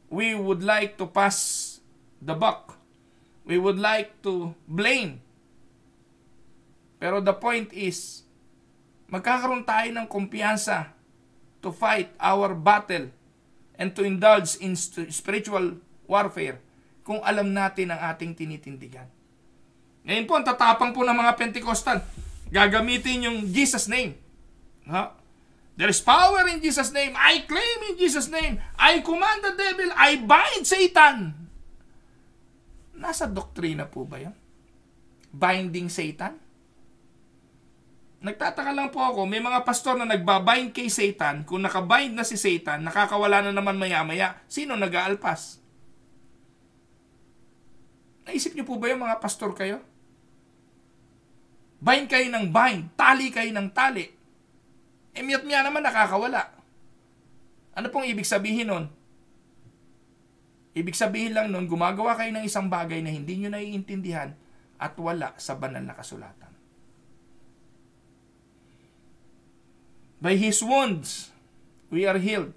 B: We would like to pass the buck. We would like to blame. Pero the point is, magkakaroon tayo ng kumpiyansa to fight our battle and to indulge in spiritual warfare kung alam natin ang ating tinitindigan. Ngayon po, ang tatapang po ng mga Pentecostal, gagamitin yung Jesus name. Ha? There is power in Jesus' name. I claim in Jesus' name. I command the devil. I bind Satan. Nasa doktrina po ba yan? Binding Satan? Nagtataka lang po ako, may mga pastor na nagbabind kay Satan. Kung nakabind na si Satan, nakakawala na naman maya-maya. Sino nag-aalpas? Naisip niyo po ba yung mga pastor kayo? Bind kayo ng bind. Tali kayo ng tali. Eh, miyat miya naman nakakawala. Ano pong ibig sabihin nun? Ibig sabihin lang nun, gumagawa kayo ng isang bagay na hindi nyo naiintindihan at wala sa banal na kasulatan. By His wounds, we are healed.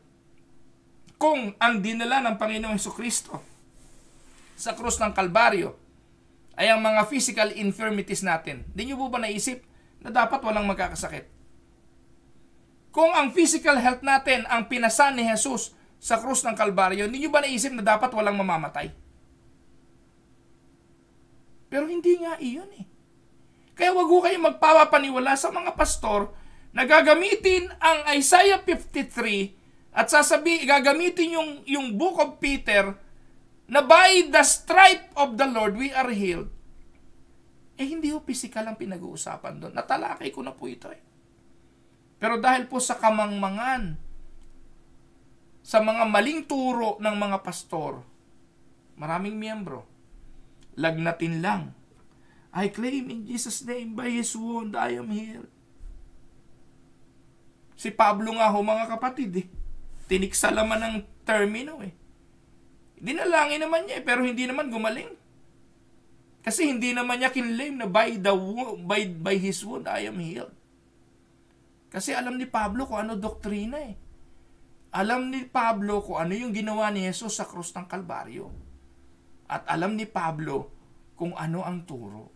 B: Kung ang dinala ng Panginoong Heso Kristo sa krus ng Kalbaryo ay ang mga physical infirmities natin. Hindi nyo po ba naisip na dapat walang magkakasakit? Kung ang physical health natin ang pinasan ni Jesus sa krus ng Kalbaryo, hindi nyo ba naisip na dapat walang mamamatay? Pero hindi nga iyon eh. Kaya wag ko kayong magpapapaniwala sa mga pastor na gagamitin ang Isaiah 53 at sasabi, gagamitin yung, yung Book of Peter na by the stripe of the Lord we are healed. Eh hindi ho physical ang pinag-uusapan doon. Natalakay ko na po ito eh. Pero dahil po sa kamangmangan, sa mga maling turo ng mga pastor, maraming miyembro, lagnatin lang. I claim in Jesus' name, by His wound, I am healed. Si Pablo nga ho, mga kapatid eh. Tiniksa laman ng termino eh. Dinalangin naman niya eh, pero hindi naman gumaling. Kasi hindi naman niya kinlaim na by, the, by, by his wound I am healed. Kasi alam ni Pablo kung ano doktrina eh. Alam ni Pablo kung ano yung ginawa ni Jesus sa krus ng Kalbaryo. At alam ni Pablo kung ano ang turo.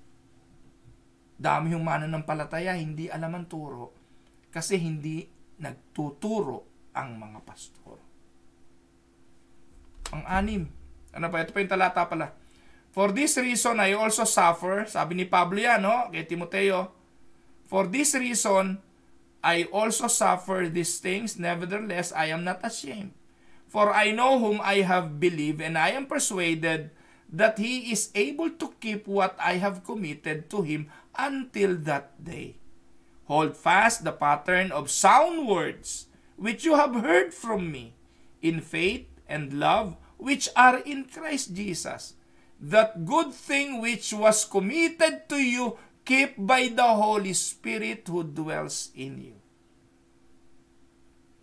B: Dami yung mananampalataya, hindi alam ang turo. Kasi hindi nagtuturo ang mga pastor ang anim Ano pa? Ito pa yung talata pala. For this reason, I also suffer. Sabi ni Pablo yan, no? Kay Timoteo. For this reason, I also suffer these things. Nevertheless, I am not ashamed. For I know whom I have believed, and I am persuaded that he is able to keep what I have committed to him until that day. Hold fast the pattern of sound words which you have heard from me in faith and love which are in Christ Jesus. That good thing which was committed to you, keep by the Holy Spirit who dwells in you.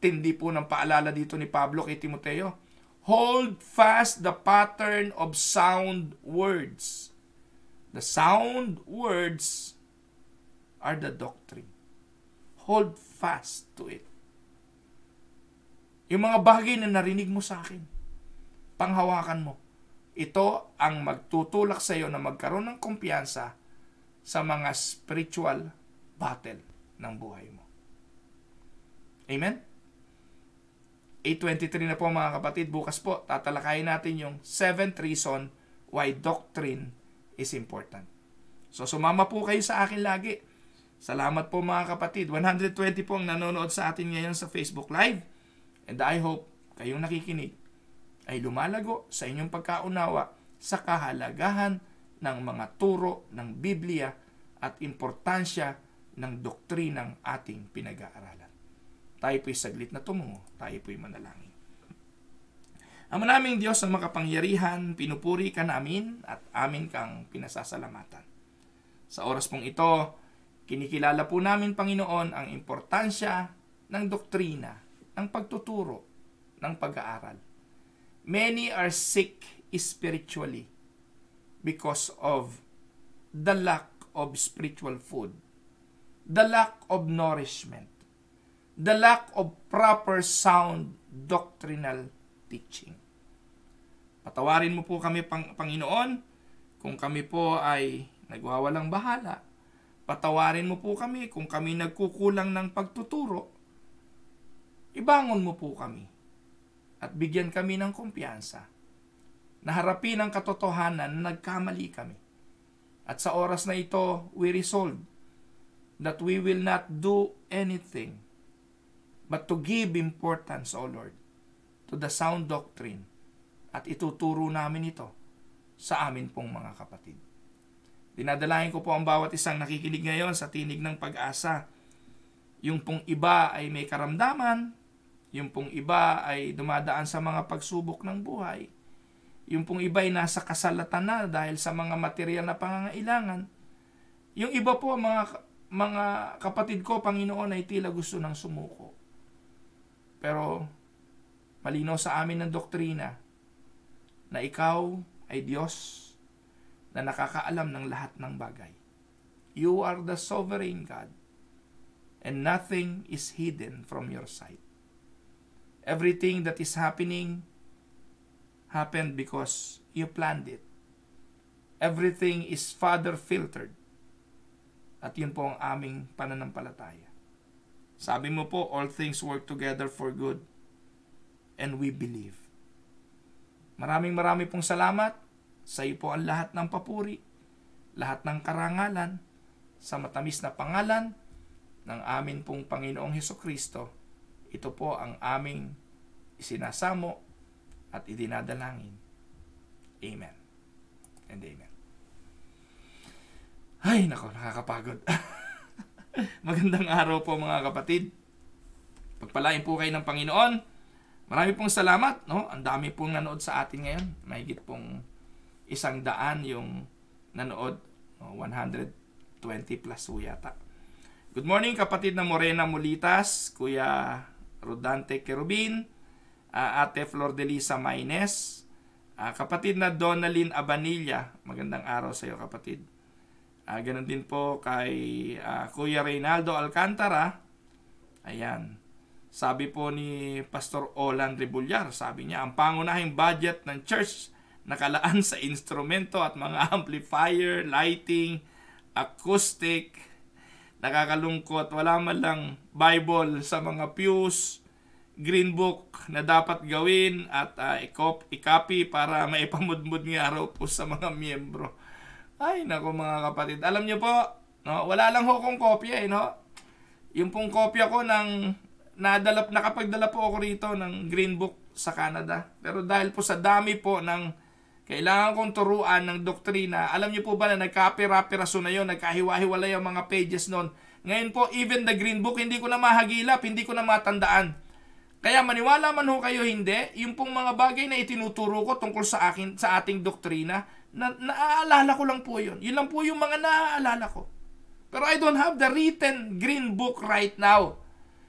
B: Tindi po ng paalala dito ni Pablo kay Timoteo. Hold fast the pattern of sound words. The sound words are the doctrine. Hold fast to it. Yung mga bagay na narinig mo sa akin, panghawakan mo. Ito ang magtutulak sa iyo na magkaroon ng kumpiyansa sa mga spiritual battle ng buhay mo. Amen? 8.23 na po mga kapatid. Bukas po, tatalakayin natin yung 7th reason why doctrine is important. So sumama po kayo sa akin lagi. Salamat po mga kapatid. 120 po ang nanonood sa atin ngayon sa Facebook Live. And I hope kayong nakikinig ay lumalago sa inyong pagkaunawa sa kahalagahan ng mga turo ng Biblia at importansya ng doktrinang ating pinag-aaralan. Tayo po'y saglit na tumungo, tayo po'y manalangin. Ang maraming Diyos na makapangyarihan, pinupuri ka namin at amin kang pinasasalamatan. Sa oras pong ito, kinikilala po namin, Panginoon, ang importansya ng doktrina ang pagtuturo ng pag-aaral. Many are sick spiritually because of the lack of spiritual food, the lack of nourishment, the lack of proper sound doctrinal teaching. Patawarin mo po kami, pang, Panginoon, kung kami po ay nagwawalang bahala. Patawarin mo po kami kung kami nagkukulang ng pagtuturo Ibangon mo po kami at bigyan kami ng kumpiyansa na harapin ang katotohanan na nagkamali kami. At sa oras na ito, we resolve that we will not do anything but to give importance, O Lord, to the sound doctrine at ituturo namin ito sa amin pong mga kapatid. Dinadalangin ko po ang bawat isang nakikinig ngayon sa tinig ng pag-asa. Yung pong iba ay may karamdaman, yung pong iba ay dumadaan sa mga pagsubok ng buhay. Yung pong iba ay nasa kasalatan na dahil sa mga material na pangangailangan. Yung iba po, mga, mga kapatid ko, Panginoon, ay tila gusto ng sumuko. Pero malino sa amin ng doktrina na ikaw ay Diyos na nakakaalam ng lahat ng bagay. You are the sovereign God and nothing is hidden from your sight. Everything that is happening happened because you planned it. Everything is Father filtered. At yun po ang aming pananampalataya. Sabi mo po, all things work together for good. And we believe. Maraming marami pong salamat. Sa iyo po ang lahat ng papuri, lahat ng karangalan, sa matamis na pangalan ng amin pong Panginoong Heso Kristo ito po ang aming isinasamo at idinadalangin. Amen. And amen. Ay, nako, nakakapagod. Magandang araw po mga kapatid. Pagpalain po kayo ng Panginoon. Marami pong salamat. No? Ang dami pong nanood sa atin ngayon. Mahigit pong isang daan yung nanood. No? 120 plus po yata. Good morning kapatid na Morena Mulitas, Kuya Rodante Kerubin, uh, ah, Ate Flor Delisa Maines, uh, ah, kapatid na Donalyn Abanilla. Magandang araw sa iyo kapatid. Uh, ganun din po kay uh, Kuya Reynaldo Alcantara. Ayan. Sabi po ni Pastor Olan Rebullar, sabi niya, ang pangunahing budget ng church nakalaan sa instrumento at mga amplifier, lighting, acoustic, Nakakalungkot, wala man lang Bible sa mga pews, green book na dapat gawin at uh, ah, i-copy para maipamudmud nga araw po sa mga miyembro. Ay, nako mga kapatid. Alam niyo po, no, wala lang ho kong kopya eh, no? Yung pong kopya ko ng nadalap, nakapagdala po ako rito ng green book sa Canada. Pero dahil po sa dami po ng kailangan kong turuan ng doktrina. Alam niyo po ba na nagkapira-piraso na yon, nagkahiwa-hiwalay ang mga pages noon. Ngayon po, even the Green Book, hindi ko na mahagilap, hindi ko na matandaan. Kaya maniwala man ho kayo hindi, yung pong mga bagay na itinuturo ko tungkol sa akin sa ating doktrina, na, naaalala ko lang po yun. Yun lang po yung mga naaalala ko. Pero I don't have the written green book right now.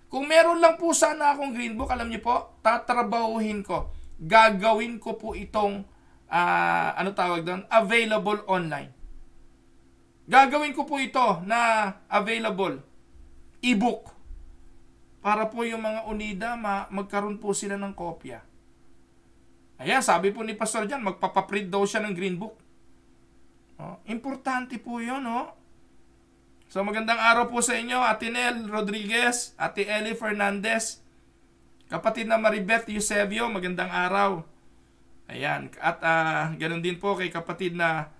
B: Kung meron lang po sana akong green book, alam niyo po, tatrabahuhin ko. Gagawin ko po itong uh, ano tawag doon? Available online. Gagawin ko po ito na available ebook para po yung mga unida ma magkaroon po sila ng kopya. Ayan, sabi po ni Pastor Jan, magpapaprint daw siya ng green book. Oh, importante po yun, no? Oh. So magandang araw po sa inyo, Ate Nel Rodriguez, Ate Eli Fernandez, kapatid na Maribeth Eusebio, magandang araw. Ayan. At uh, ganun din po kay kapatid na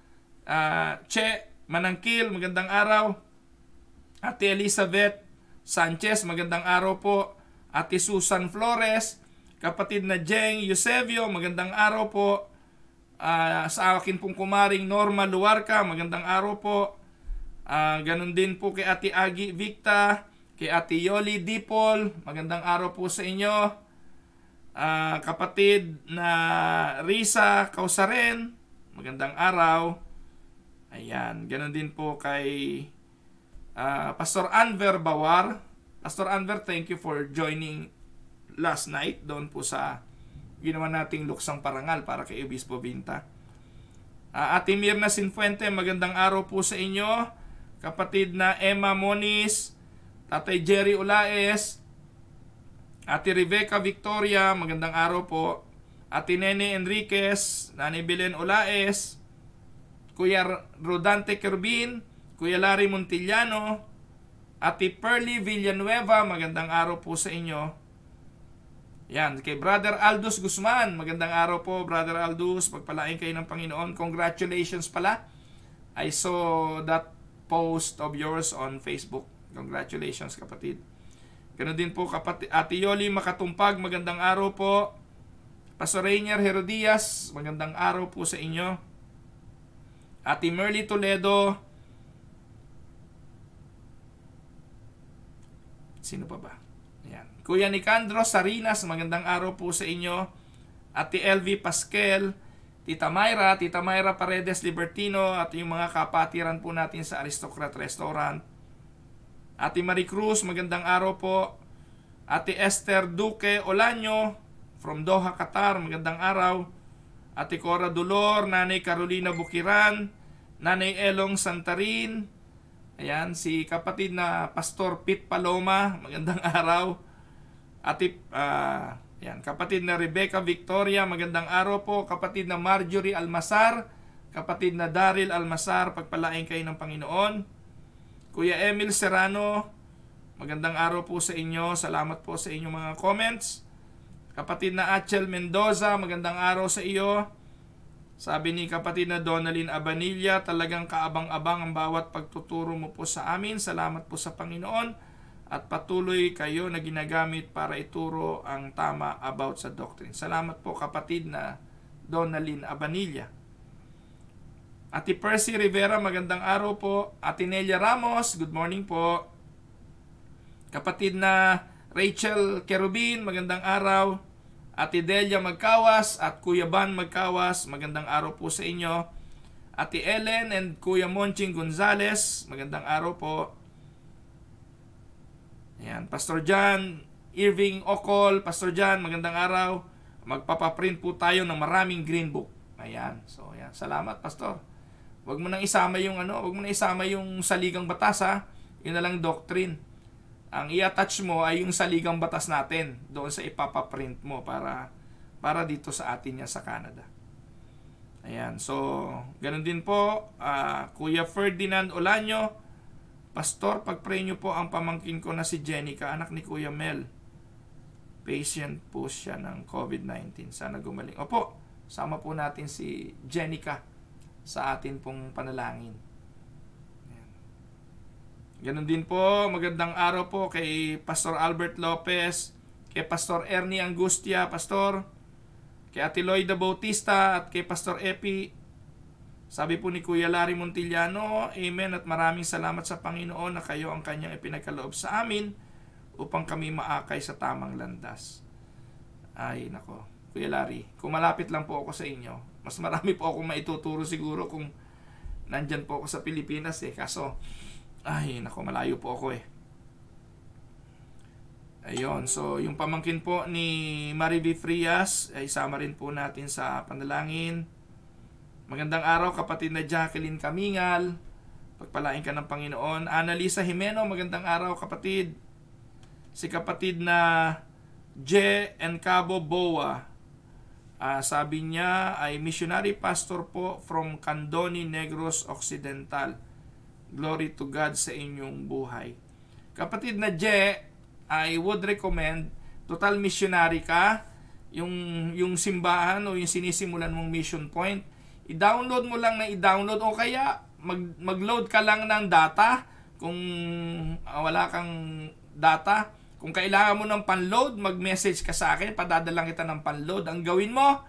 B: uh, Che Manangkil, magandang araw. Ate Elizabeth Sanchez, magandang araw po. Ate Susan Flores, kapatid na Jeng Eusebio, magandang araw po. Uh, sa akin pong kumaring Norma Luarca, magandang araw po. Uh, ganun din po kay Ate Agi Victa, kay Ate Yoli Dipol, magandang araw po sa inyo uh, kapatid na Risa Kausaren. Magandang araw. Ayan, ganun din po kay uh, Pastor Anver Bawar. Pastor Anver, thank you for joining last night doon po sa ginawa nating luksang parangal para kay Obispo Binta. Uh, Ate Mirna Sinfuente, magandang araw po sa inyo. Kapatid na Emma Moniz, Tatay Jerry Ulaes, Ate Rebecca Victoria, magandang araw po. Ate Nene Enriquez, Nani Belen Olaes, Kuya Rodante Kerbin, Kuya Larry Montillano, Ate Pearly Villanueva, magandang araw po sa inyo. Yan, kay Brother Aldous Guzman. Magandang araw po, Brother Aldous. Pagpalain kayo ng Panginoon. Congratulations pala. I saw that post of yours on Facebook. Congratulations, kapatid. Ganun din po kapati Ate Yoli Makatumpag, magandang araw po. Pastor Rainier Herodias, magandang araw po sa inyo. Ate Merly Toledo. Sino pa ba? Ayan. Kuya Nicandro Sarinas, magandang araw po sa inyo. Ate LV Pascal, Tita Mayra, Tita Mayra Paredes Libertino at yung mga kapatiran po natin sa Aristocrat Restaurant. Ate Marie Cruz, magandang araw po. Ate Esther Duque Olanyo from Doha, Qatar, magandang araw. Ate Cora Dolor, Nanay Carolina Bukiran, Nanay Elong Santarin, ayan, si kapatid na Pastor Pete Paloma, magandang araw. Ate, uh, ayan, kapatid na Rebecca Victoria, magandang araw po. Kapatid na Marjorie Almasar, kapatid na Daryl Almasar, pagpalain kayo ng Panginoon. Kuya Emil Serrano, magandang araw po sa inyo. Salamat po sa inyong mga comments. Kapatid na Achel Mendoza, magandang araw sa iyo. Sabi ni kapatid na Donalyn Abanilla, talagang kaabang-abang ang bawat pagtuturo mo po sa amin. Salamat po sa Panginoon at patuloy kayo na ginagamit para ituro ang tama about sa doctrine. Salamat po kapatid na Donalyn Abanilla. Ati Percy Rivera, magandang araw po. Ati Nelia Ramos, good morning po. Kapatid na Rachel Kerubin, magandang araw. Ati Delia Magkawas at Kuya Ban Magkawas, magandang araw po sa inyo. Ati Ellen and Kuya Monching Gonzales, magandang araw po. Ayan, Pastor John Irving Ocol, Pastor John, magandang araw. Magpapaprint po tayo ng maraming green book. Ayan. So, ayan. Salamat, Pastor. Huwag mo nang isama yung ano, huwag mo nang isama yung saligang batas ha. Yun na lang doctrine. Ang i-attach mo ay yung saligang batas natin doon sa ipapaprint mo para para dito sa atin yan sa Canada. Ayan. So, ganun din po uh, Kuya Ferdinand Olanyo, Pastor, pag-pray niyo po ang pamangkin ko na si Jenica, anak ni Kuya Mel. Patient po siya ng COVID-19. Sana gumaling. Opo, sama po natin si Jenica sa atin pong panalangin. Ganon din po, magandang araw po kay Pastor Albert Lopez, kay Pastor Ernie Angustia, Pastor, kay Ate Lloyda Bautista at kay Pastor Epi. Sabi po ni Kuya Larry Montillano, Amen at maraming salamat sa Panginoon na kayo ang kanyang ipinagkaloob sa amin upang kami maakay sa tamang landas. Ay, nako. Kuya Larry, kumalapit lang po ako sa inyo mas marami po akong maituturo siguro kung nandyan po ako sa Pilipinas eh. Kaso, ay, nako, malayo po ako eh. Ayun, so yung pamangkin po ni Mariby Frias, ay sama rin po natin sa panalangin. Magandang araw kapatid na Jacqueline Kamingal. Pagpalain ka ng Panginoon. Annalisa Jimeno, magandang araw kapatid. Si kapatid na J. Encabo Boa. Uh, sabi niya ay missionary pastor po from Candoni Negros Occidental. Glory to God sa inyong buhay. Kapatid na Je, I would recommend total missionary ka, yung, yung simbahan o yung sinisimulan mong mission point, i-download mo lang na i-download o kaya mag, mag-load ka lang ng data kung ah, wala kang data kung kailangan mo ng panload, mag-message ka sa akin, padadalang kita ng panload. Ang gawin mo,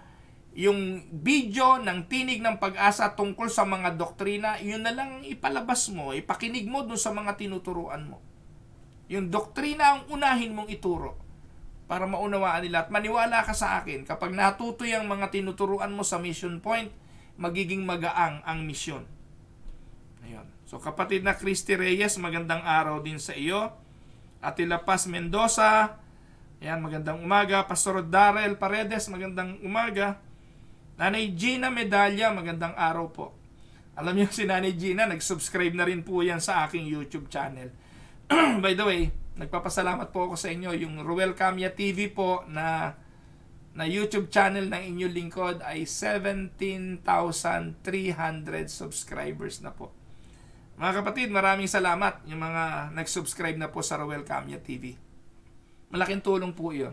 B: yung video ng tinig ng pag-asa tungkol sa mga doktrina, yun na lang ipalabas mo, ipakinig mo dun sa mga tinuturuan mo. Yung doktrina ang unahin mong ituro para maunawaan nila at maniwala ka sa akin kapag natutoy ang mga tinuturuan mo sa mission point, magiging magaang ang misyon. Ayun. So kapatid na Christy Reyes, magandang araw din sa iyo. Atila Paz Mendoza. Ayan, magandang umaga. Pastor Darrell Paredes, magandang umaga. Nanay Gina Medalla, magandang araw po. Alam niyo si Nanay Gina, nag-subscribe na rin po yan sa aking YouTube channel. By the way, nagpapasalamat po ako sa inyo. Yung Ruel Camia TV po na na YouTube channel ng inyong lingkod ay 17,300 subscribers na po. Mga kapatid, maraming salamat yung mga nag-subscribe na po sa Roel Camia TV. Malaking tulong po yun.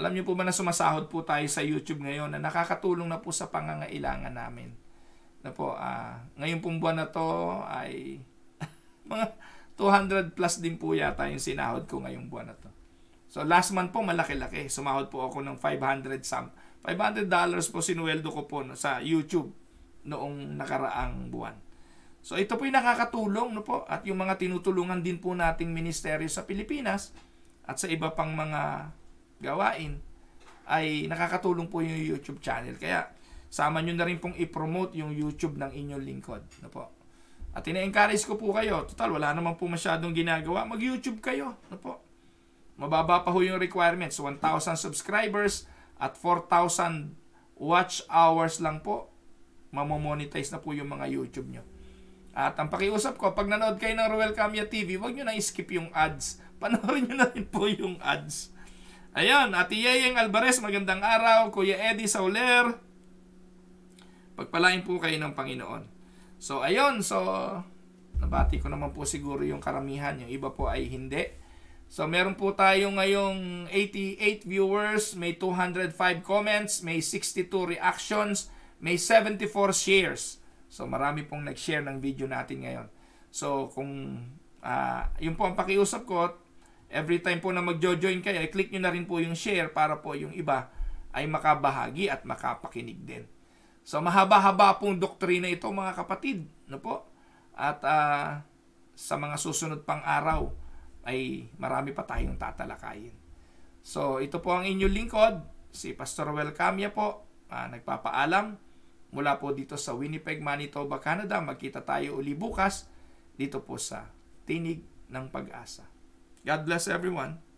B: Alam niyo po ba na sumasahod po tayo sa YouTube ngayon na nakakatulong na po sa pangangailangan namin. Na po, uh, ngayon pong buwan na to ay mga 200 plus din po yata yung sinahod ko ngayong buwan na to. So last month po malaki-laki. Sumahod po ako ng 500 some. 500 dollars po sinuweldo ko po sa YouTube noong nakaraang buwan. So ito po yung nakakatulong no po at yung mga tinutulungan din po nating ministeryo sa Pilipinas at sa iba pang mga gawain ay nakakatulong po yung YouTube channel. Kaya sama nyo na rin pong i-promote yung YouTube ng inyong lingkod. No po. At ina-encourage ko po kayo. Total, wala naman po masyadong ginagawa. Mag-YouTube kayo. No po. Mababa pa ho yung requirements. 1,000 subscribers at 4,000 watch hours lang po mamomonetize na po yung mga YouTube nyo. At ang pakiusap ko, pag nanood kayo ng Royal Camia TV, huwag nyo na skip yung ads. Panoorin nyo na rin po yung ads. Ayan, Ate Yeyeng Alvarez, magandang araw. Kuya Eddie Sauler, pagpalain po kayo ng Panginoon. So, ayun. So, nabati ko naman po siguro yung karamihan. Yung iba po ay hindi. So, meron po tayo ngayong 88 viewers, may 205 comments, may 62 reactions, may 74 shares. So marami pong nag-share ng video natin ngayon. So kung uh, yun po ang pakiusap ko, every time po na magjo-join kayo, i-click nyo na rin po yung share para po yung iba ay makabahagi at makapakinig din. So mahaba-haba pong doktrina ito mga kapatid. No po? At uh, sa mga susunod pang araw ay marami pa tayong tatalakayin. So ito po ang inyong lingkod, si Pastor Welcamia po, uh, nagpapaalam mula po dito sa Winnipeg, Manitoba, Canada. Magkita tayo uli bukas dito po sa Tinig ng Pag-asa. God bless everyone.